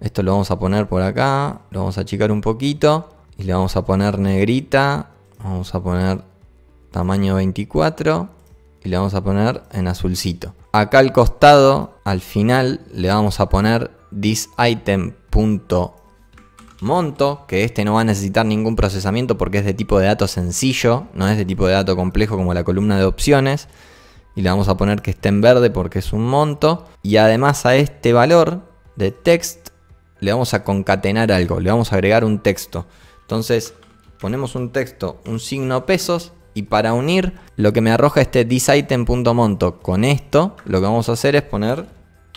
Esto lo vamos a poner por acá, lo vamos a achicar un poquito y le vamos a poner negrita. Vamos a poner tamaño 24 y le vamos a poner en azulcito. Acá al costado, al final, le vamos a poner this item monto. que este no va a necesitar ningún procesamiento porque es de tipo de dato sencillo, no es de tipo de dato complejo como la columna de opciones. Y le vamos a poner que esté en verde porque es un monto. Y además a este valor de text le vamos a concatenar algo, le vamos a agregar un texto. Entonces ponemos un texto, un signo pesos y para unir lo que me arroja este monto con esto, lo que vamos a hacer es poner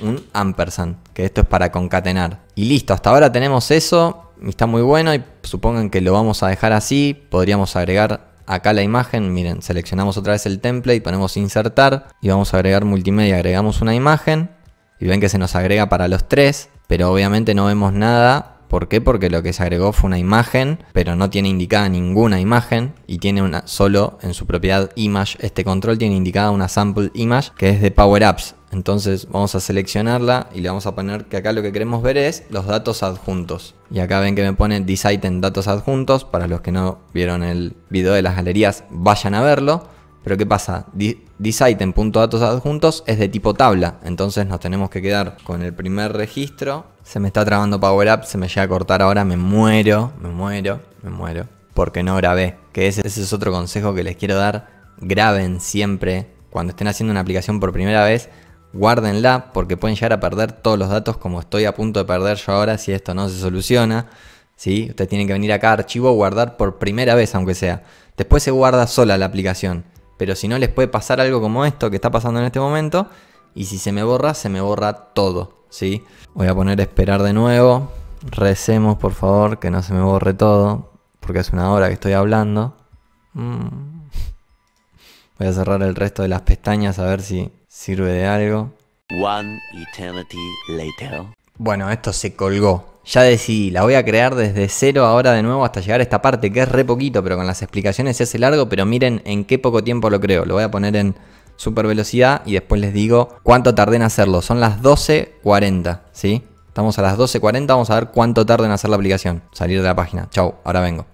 un ampersand, que esto es para concatenar. Y listo, hasta ahora tenemos eso, está muy bueno y supongan que lo vamos a dejar así, podríamos agregar acá la imagen, miren, seleccionamos otra vez el template, ponemos insertar y vamos a agregar multimedia, agregamos una imagen y ven que se nos agrega para los tres, pero obviamente no vemos nada ¿Por qué? Porque lo que se agregó fue una imagen, pero no tiene indicada ninguna imagen y tiene una solo en su propiedad image. Este control tiene indicada una sample image que es de Power Apps. Entonces vamos a seleccionarla y le vamos a poner que acá lo que queremos ver es los datos adjuntos. Y acá ven que me pone This Item Datos Adjuntos. Para los que no vieron el video de las galerías, vayan a verlo. Pero ¿qué pasa? This adjuntos es de tipo tabla, entonces nos tenemos que quedar con el primer registro se me está trabando Power Up, se me llega a cortar ahora, me muero, me muero, me muero. Porque no grabé. Que ese, es otro consejo que les quiero dar. Graben siempre. Cuando estén haciendo una aplicación por primera vez, guárdenla porque pueden llegar a perder todos los datos como estoy a punto de perder yo ahora si esto no se soluciona. ¿sí? Ustedes tienen que venir acá a archivo, guardar por primera vez aunque sea. Después se guarda sola la aplicación. Pero si no les puede pasar algo como esto que está pasando en este momento y si se me borra, se me borra todo, ¿sí? Voy a poner esperar de nuevo. Recemos, por favor, que no se me borre todo, porque hace una hora que estoy hablando. Mm. Voy a cerrar el resto de las pestañas a ver si sirve de algo. One eternity later. Bueno, esto se colgó. Ya decidí, la voy a crear desde cero ahora de nuevo hasta llegar a esta parte que es re poquito, pero con las explicaciones se hace largo, pero miren en qué poco tiempo lo creo. Lo voy a poner en super velocidad y después les digo cuánto tardé en hacerlo. Son las 12.40, ¿sí? Estamos a las 12.40, vamos a ver cuánto tarde en hacer la aplicación. Salir de la página. Chau, ahora vengo.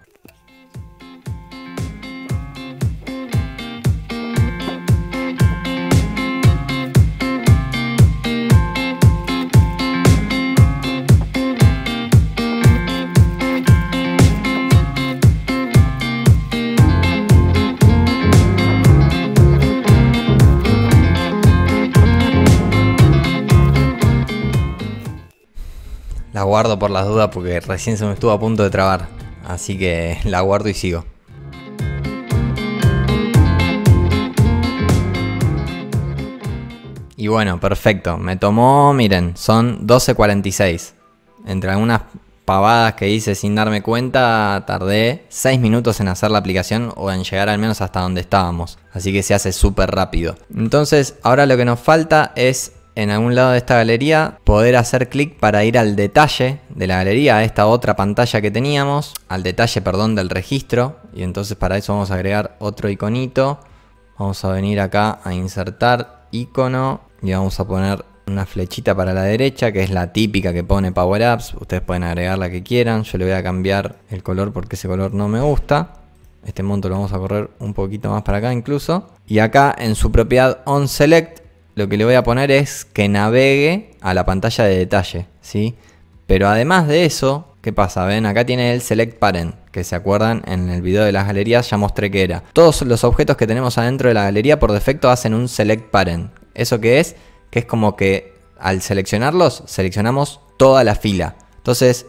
guardo por las dudas porque recién se me estuvo a punto de trabar. Así que (laughs) la guardo y sigo. Y bueno, perfecto. Me tomó, miren, son 12.46. Entre algunas pavadas que hice sin darme cuenta, tardé 6 minutos en hacer la aplicación o en llegar al menos hasta donde estábamos. Así que se hace súper rápido. Entonces, ahora lo que nos falta es en algún lado de esta galería poder hacer clic para ir al detalle de la galería, a esta otra pantalla que teníamos, al detalle, perdón, del registro. Y entonces para eso vamos a agregar otro iconito. Vamos a venir acá a insertar icono y vamos a poner una flechita para la derecha, que es la típica que pone Power Apps. Ustedes pueden agregar la que quieran. Yo le voy a cambiar el color porque ese color no me gusta. Este monto lo vamos a correr un poquito más para acá incluso. Y acá en su propiedad select lo que le voy a poner es que navegue a la pantalla de detalle, ¿sí? Pero además de eso, ¿qué pasa? Ven, acá tiene el Select Parent, que se acuerdan en el video de las galerías ya mostré que era. Todos los objetos que tenemos adentro de la galería por defecto hacen un Select Parent. ¿Eso qué es? Que es como que al seleccionarlos, seleccionamos toda la fila. Entonces,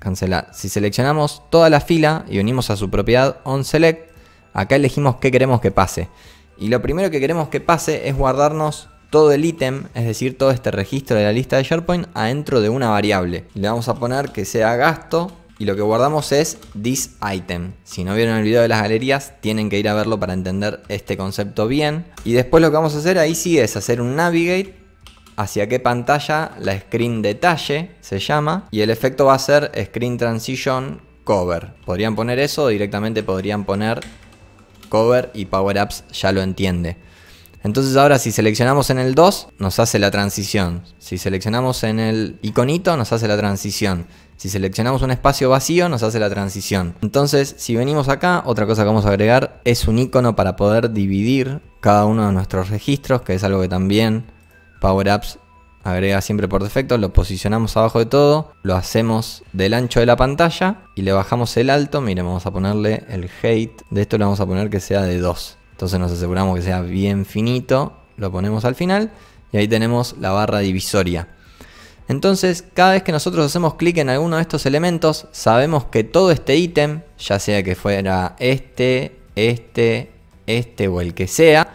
cancelar. Si seleccionamos toda la fila y unimos a su propiedad onSelect, acá elegimos qué queremos que pase. Y lo primero que queremos que pase es guardarnos todo el ítem, es decir, todo este registro de la lista de SharePoint adentro de una variable. Le vamos a poner que sea gasto y lo que guardamos es this item. Si no vieron el video de las galerías, tienen que ir a verlo para entender este concepto bien. Y después lo que vamos a hacer ahí sí es hacer un navigate hacia qué pantalla la screen detalle se llama y el efecto va a ser screen transition cover. Podrían poner eso, directamente podrían poner cover y power Apps ya lo entiende. Entonces ahora si seleccionamos en el 2 nos hace la transición. Si seleccionamos en el iconito nos hace la transición. Si seleccionamos un espacio vacío nos hace la transición. Entonces si venimos acá, otra cosa que vamos a agregar es un icono para poder dividir cada uno de nuestros registros, que es algo que también Power Apps agrega siempre por defecto, lo posicionamos abajo de todo, lo hacemos del ancho de la pantalla y le bajamos el alto, miren, vamos a ponerle el height, de esto le vamos a poner que sea de 2. Entonces nos aseguramos que sea bien finito, lo ponemos al final y ahí tenemos la barra divisoria. Entonces, cada vez que nosotros hacemos clic en alguno de estos elementos, sabemos que todo este ítem, ya sea que fuera este, este, este o el que sea,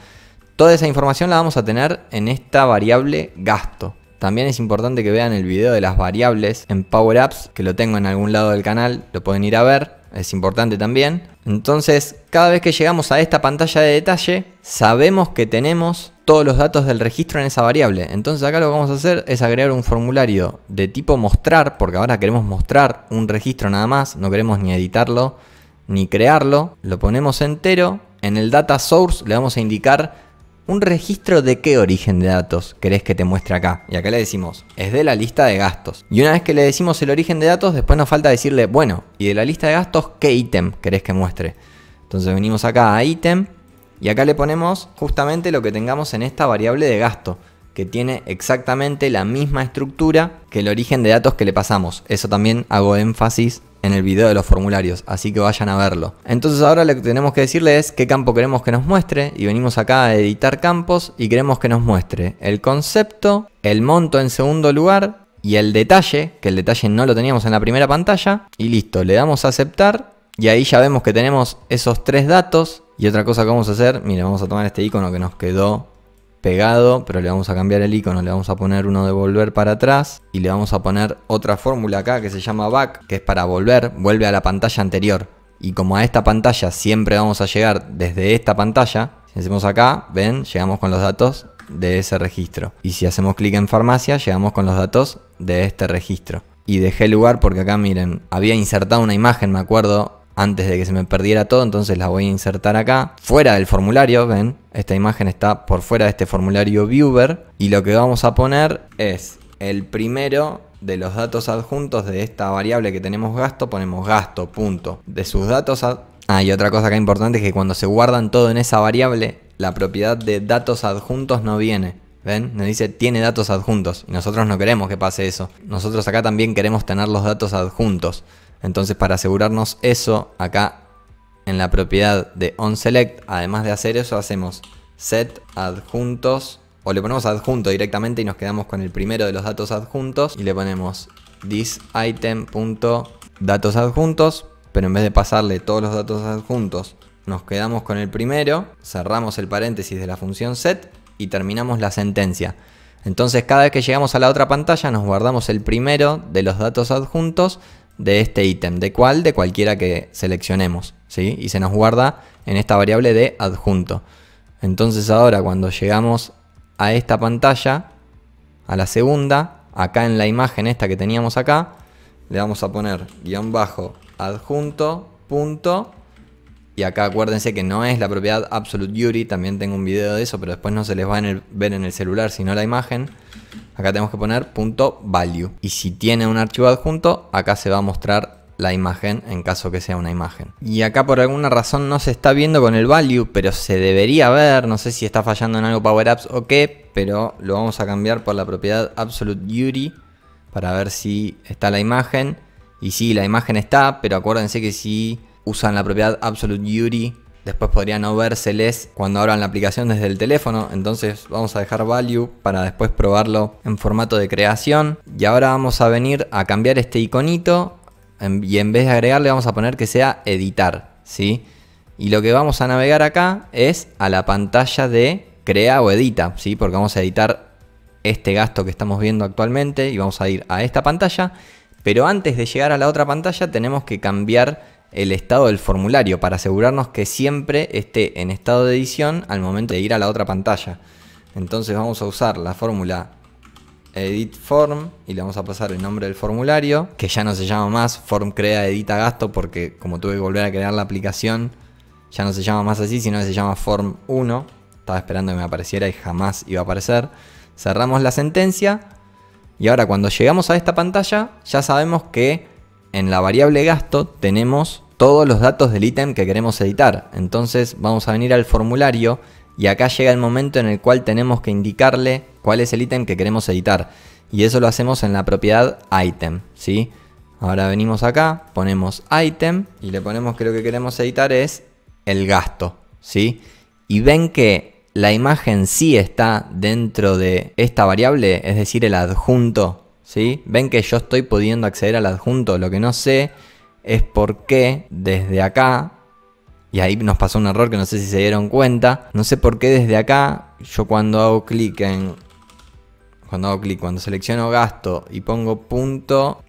Toda esa información la vamos a tener en esta variable gasto. También es importante que vean el video de las variables en Power Apps, que lo tengo en algún lado del canal, lo pueden ir a ver, es importante también. Entonces, cada vez que llegamos a esta pantalla de detalle, sabemos que tenemos todos los datos del registro en esa variable. Entonces acá lo que vamos a hacer es agregar un formulario de tipo mostrar, porque ahora queremos mostrar un registro nada más, no queremos ni editarlo ni crearlo. Lo ponemos entero, en el data source le vamos a indicar ¿Un registro de qué origen de datos querés que te muestre acá? Y acá le decimos, es de la lista de gastos. Y una vez que le decimos el origen de datos, después nos falta decirle, bueno, y de la lista de gastos, ¿qué ítem querés que muestre? Entonces venimos acá a ítem y acá le ponemos justamente lo que tengamos en esta variable de gasto que tiene exactamente la misma estructura que el origen de datos que le pasamos. Eso también hago énfasis en el video de los formularios, así que vayan a verlo. Entonces ahora lo que tenemos que decirle es qué campo queremos que nos muestre y venimos acá a editar campos y queremos que nos muestre el concepto, el monto en segundo lugar y el detalle, que el detalle no lo teníamos en la primera pantalla y listo, le damos a aceptar y ahí ya vemos que tenemos esos tres datos y otra cosa que vamos a hacer, mira, vamos a tomar este icono que nos quedó pegado, pero le vamos a cambiar el icono, le vamos a poner uno de volver para atrás y le vamos a poner otra fórmula acá que se llama back, que es para volver, vuelve a la pantalla anterior. Y como a esta pantalla siempre vamos a llegar desde esta pantalla, si hacemos acá, ven, llegamos con los datos de ese registro. Y si hacemos clic en farmacia, llegamos con los datos de este registro. Y dejé lugar porque acá miren, había insertado una imagen, me acuerdo, antes de que se me perdiera todo, entonces la voy a insertar acá, fuera del formulario, ven, esta imagen está por fuera de este formulario viewer, y lo que vamos a poner es el primero de los datos adjuntos de esta variable que tenemos gasto, ponemos gasto, punto, de sus datos Ah, y otra cosa acá importante es que cuando se guardan todo en esa variable, la propiedad de datos adjuntos no viene. ¿Ven? Nos dice tiene datos adjuntos. Y nosotros no queremos que pase eso. Nosotros acá también queremos tener los datos adjuntos. Entonces para asegurarnos eso, acá en la propiedad de onSelect, además de hacer eso, hacemos set adjuntos o le ponemos adjunto directamente y nos quedamos con el primero de los datos adjuntos y le ponemos this adjuntos, pero en vez de pasarle todos los datos adjuntos, nos quedamos con el primero, cerramos el paréntesis de la función set y terminamos la sentencia. Entonces cada vez que llegamos a la otra pantalla nos guardamos el primero de los datos adjuntos de este ítem. ¿De cual? De cualquiera que seleccionemos. ¿sí? Y se nos guarda en esta variable de adjunto. Entonces ahora cuando llegamos a esta pantalla, a la segunda, acá en la imagen esta que teníamos acá, le vamos a poner guión bajo adjunto punto y acá acuérdense que no es la propiedad Absolute Duty, también tengo un video de eso, pero después no se les va a ver en el celular, sino la imagen. Acá tenemos que poner .value. Y si tiene un archivo adjunto, acá se va a mostrar la imagen en caso que sea una imagen. Y acá por alguna razón no se está viendo con el value, pero se debería ver. No sé si está fallando en algo Power Apps o qué, pero lo vamos a cambiar por la propiedad Absolute Duty para ver si está la imagen. Y sí, la imagen está, pero acuérdense que si usan la propiedad Absolute Duty. Después podría no verseles cuando abran la aplicación desde el teléfono. Entonces vamos a dejar value para después probarlo en formato de creación. Y ahora vamos a venir a cambiar este iconito. Y en vez de agregarle vamos a poner que sea editar. ¿sí? Y lo que vamos a navegar acá es a la pantalla de crea o edita. ¿sí? Porque vamos a editar este gasto que estamos viendo actualmente y vamos a ir a esta pantalla. Pero antes de llegar a la otra pantalla tenemos que cambiar el estado del formulario para asegurarnos que siempre esté en estado de edición al momento de ir a la otra pantalla. Entonces vamos a usar la fórmula edit form y le vamos a pasar el nombre del formulario, que ya no se llama más form crea edita gasto porque como tuve que volver a crear la aplicación, ya no se llama más así, sino que se llama form 1. Estaba esperando que me apareciera y jamás iba a aparecer. Cerramos la sentencia y ahora cuando llegamos a esta pantalla ya sabemos que en la variable gasto tenemos todos los datos del ítem que queremos editar. Entonces vamos a venir al formulario y acá llega el momento en el cual tenemos que indicarle cuál es el ítem que queremos editar. Y eso lo hacemos en la propiedad item, ¿sí? Ahora venimos acá, ponemos item y le ponemos que lo que queremos editar es el gasto, ¿sí? Y ven que la imagen sí está dentro de esta variable, es decir, el adjunto, ¿sí? Ven que yo estoy pudiendo acceder al adjunto, lo que no sé es porque desde acá, y ahí nos pasó un error que no sé si se dieron cuenta, no sé por qué desde acá yo cuando hago clic en... Cuando hago clic, cuando selecciono gasto y pongo punto,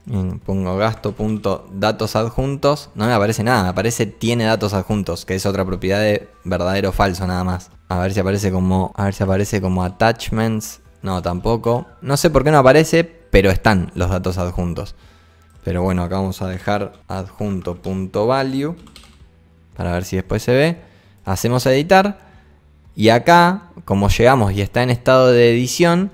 pongo gasto punto datos adjuntos, no me aparece nada, me aparece tiene datos adjuntos, que es otra propiedad de verdadero o falso nada más. A ver si aparece como, a ver si aparece como attachments, no tampoco. No sé por qué no aparece, pero están los datos adjuntos. Pero bueno, acá vamos a dejar adjunto.value para ver si después se ve. Hacemos editar y acá, como llegamos y está en estado de edición,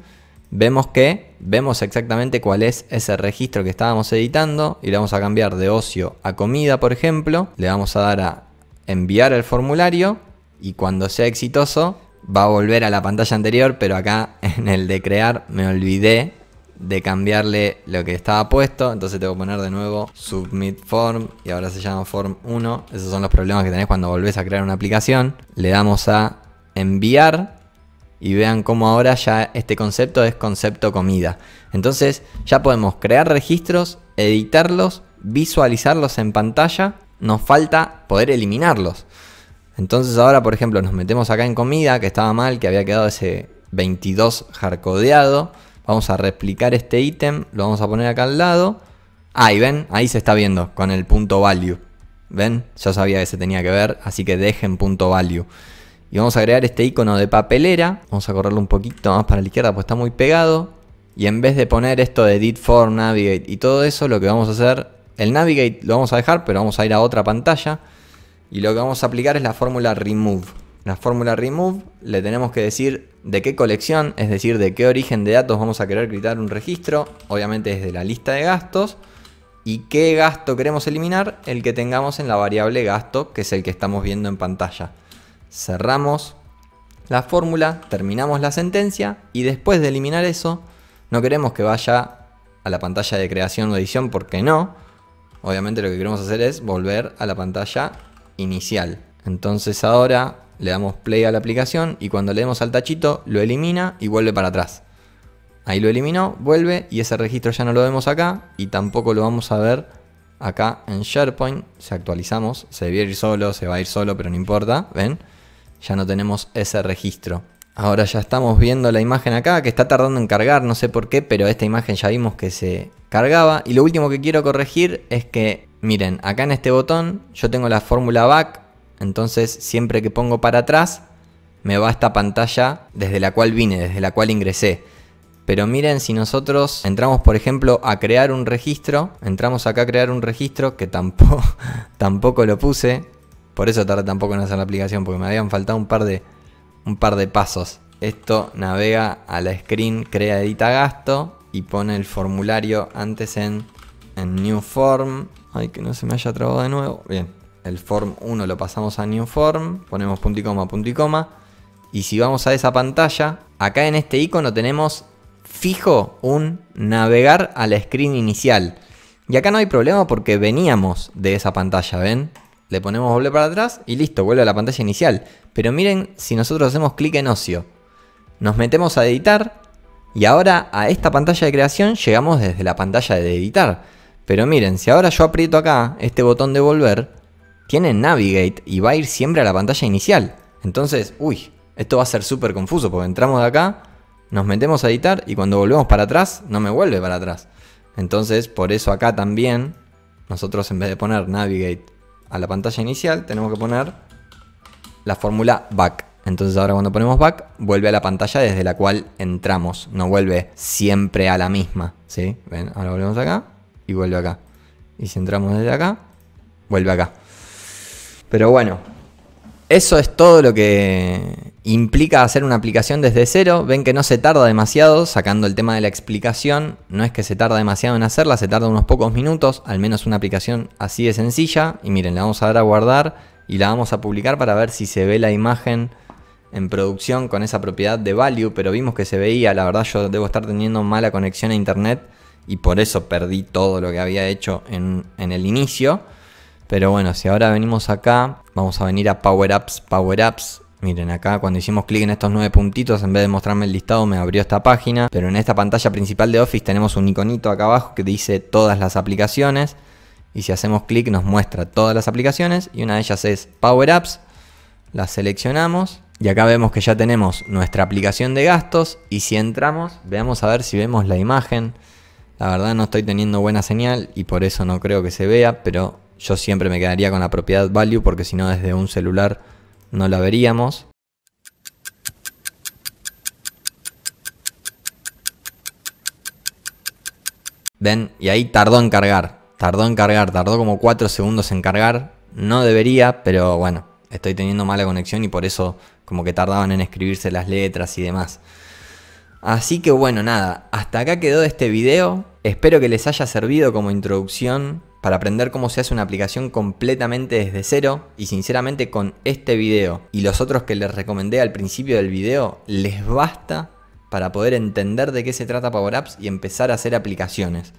vemos que vemos exactamente cuál es ese registro que estábamos editando y le vamos a cambiar de ocio a comida, por ejemplo. Le vamos a dar a enviar el formulario y cuando sea exitoso va a volver a la pantalla anterior, pero acá en el de crear me olvidé de cambiarle lo que estaba puesto. Entonces tengo que poner de nuevo submit form y ahora se llama form 1. Esos son los problemas que tenés cuando volvés a crear una aplicación. Le damos a enviar y vean cómo ahora ya este concepto es concepto comida. Entonces ya podemos crear registros, editarlos, visualizarlos en pantalla. Nos falta poder eliminarlos. Entonces ahora, por ejemplo, nos metemos acá en comida, que estaba mal, que había quedado ese 22 jarcodeado Vamos a replicar este ítem, lo vamos a poner acá al lado. Ahí ven, ahí se está viendo con el punto value. ¿Ven? Ya sabía que se tenía que ver, así que dejen punto value. Y vamos a agregar este icono de papelera. Vamos a correrlo un poquito más para la izquierda porque está muy pegado. Y en vez de poner esto de edit form navigate y todo eso, lo que vamos a hacer, el navigate lo vamos a dejar, pero vamos a ir a otra pantalla. Y lo que vamos a aplicar es la fórmula remove. La fórmula remove le tenemos que decir de qué colección, es decir, de qué origen de datos vamos a querer crear un registro, obviamente desde la lista de gastos, y qué gasto queremos eliminar, el que tengamos en la variable gasto, que es el que estamos viendo en pantalla. Cerramos la fórmula, terminamos la sentencia, y después de eliminar eso, no queremos que vaya a la pantalla de creación o edición, porque no. Obviamente lo que queremos hacer es volver a la pantalla inicial. Entonces ahora le damos play a la aplicación y cuando le demos al tachito lo elimina y vuelve para atrás. Ahí lo eliminó, vuelve y ese registro ya no lo vemos acá y tampoco lo vamos a ver acá en SharePoint. Si actualizamos, se debe ir solo, se va a ir solo, pero no importa, ¿ven? Ya no tenemos ese registro. Ahora ya estamos viendo la imagen acá que está tardando en cargar, no sé por qué, pero esta imagen ya vimos que se cargaba. Y lo último que quiero corregir es que, miren, acá en este botón yo tengo la fórmula back entonces siempre que pongo para atrás me va esta pantalla desde la cual vine, desde la cual ingresé. Pero miren, si nosotros entramos, por ejemplo, a crear un registro, entramos acá a crear un registro que tampoco, (laughs) tampoco lo puse. Por eso tardé tampoco en hacer la aplicación, porque me habían faltado un par de, un par de pasos. Esto navega a la screen, crea, edita gasto y pone el formulario antes en, en New Form. Ay, que no se me haya trabado de nuevo. Bien, el form 1 lo pasamos a new form, ponemos punto y coma, punto y coma. Y si vamos a esa pantalla, acá en este icono tenemos fijo un navegar a la screen inicial. Y acá no hay problema porque veníamos de esa pantalla, ¿ven? Le ponemos doble para atrás y listo, vuelve a la pantalla inicial. Pero miren, si nosotros hacemos clic en ocio, nos metemos a editar y ahora a esta pantalla de creación llegamos desde la pantalla de editar. Pero miren, si ahora yo aprieto acá este botón de volver, tiene Navigate y va a ir siempre a la pantalla inicial. Entonces, uy, esto va a ser súper confuso porque entramos de acá, nos metemos a editar y cuando volvemos para atrás, no me vuelve para atrás. Entonces, por eso acá también, nosotros en vez de poner Navigate a la pantalla inicial, tenemos que poner la fórmula back. Entonces ahora cuando ponemos back, vuelve a la pantalla desde la cual entramos. No vuelve siempre a la misma. ¿sí? Ven, ahora volvemos acá y vuelve acá. Y si entramos desde acá, vuelve acá. Pero bueno, eso es todo lo que implica hacer una aplicación desde cero. Ven que no se tarda demasiado, sacando el tema de la explicación, no es que se tarda demasiado en hacerla, se tarda unos pocos minutos, al menos una aplicación así de sencilla. Y miren, la vamos a dar a guardar y la vamos a publicar para ver si se ve la imagen en producción con esa propiedad de value, pero vimos que se veía, la verdad yo debo estar teniendo mala conexión a internet y por eso perdí todo lo que había hecho en, en el inicio. Pero bueno, si ahora venimos acá, vamos a venir a Power Apps, Power Apps. Miren acá, cuando hicimos clic en estos nueve puntitos, en vez de mostrarme el listado, me abrió esta página. Pero en esta pantalla principal de Office tenemos un iconito acá abajo que dice todas las aplicaciones. Y si hacemos clic nos muestra todas las aplicaciones y una de ellas es Power Apps. La seleccionamos y acá vemos que ya tenemos nuestra aplicación de gastos y si entramos, veamos a ver si vemos la imagen. La verdad no estoy teniendo buena señal y por eso no creo que se vea, pero yo siempre me quedaría con la propiedad value porque si no desde un celular no la veríamos. ¿Ven? Y ahí tardó en cargar. Tardó en cargar, tardó como 4 segundos en cargar. No debería, pero bueno, estoy teniendo mala conexión y por eso como que tardaban en escribirse las letras y demás. Así que bueno, nada, hasta acá quedó este video. Espero que les haya servido como introducción para aprender cómo se hace una aplicación completamente desde cero y sinceramente con este video y los otros que les recomendé al principio del video les basta para poder entender de qué se trata PowerApps Apps y empezar a hacer aplicaciones.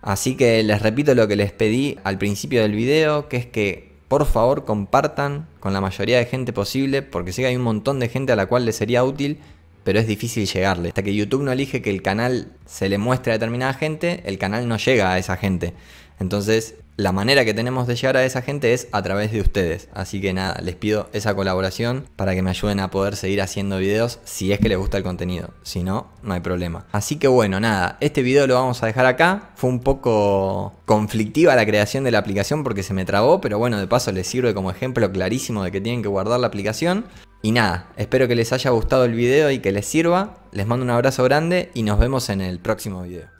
Así que les repito lo que les pedí al principio del video, que es que por favor compartan con la mayoría de gente posible, porque sé que hay un montón de gente a la cual le sería útil, pero es difícil llegarle. Hasta que YouTube no elige que el canal se le muestre a determinada gente, el canal no llega a esa gente. Entonces, la manera que tenemos de llegar a esa gente es a través de ustedes. Así que nada, les pido esa colaboración para que me ayuden a poder seguir haciendo videos si es que les gusta el contenido. Si no, no hay problema. Así que bueno, nada, este video lo vamos a dejar acá. Fue un poco conflictiva la creación de la aplicación porque se me trabó, pero bueno, de paso les sirve como ejemplo clarísimo de que tienen que guardar la aplicación. Y nada, espero que les haya gustado el video y que les sirva. Les mando un abrazo grande y nos vemos en el próximo video.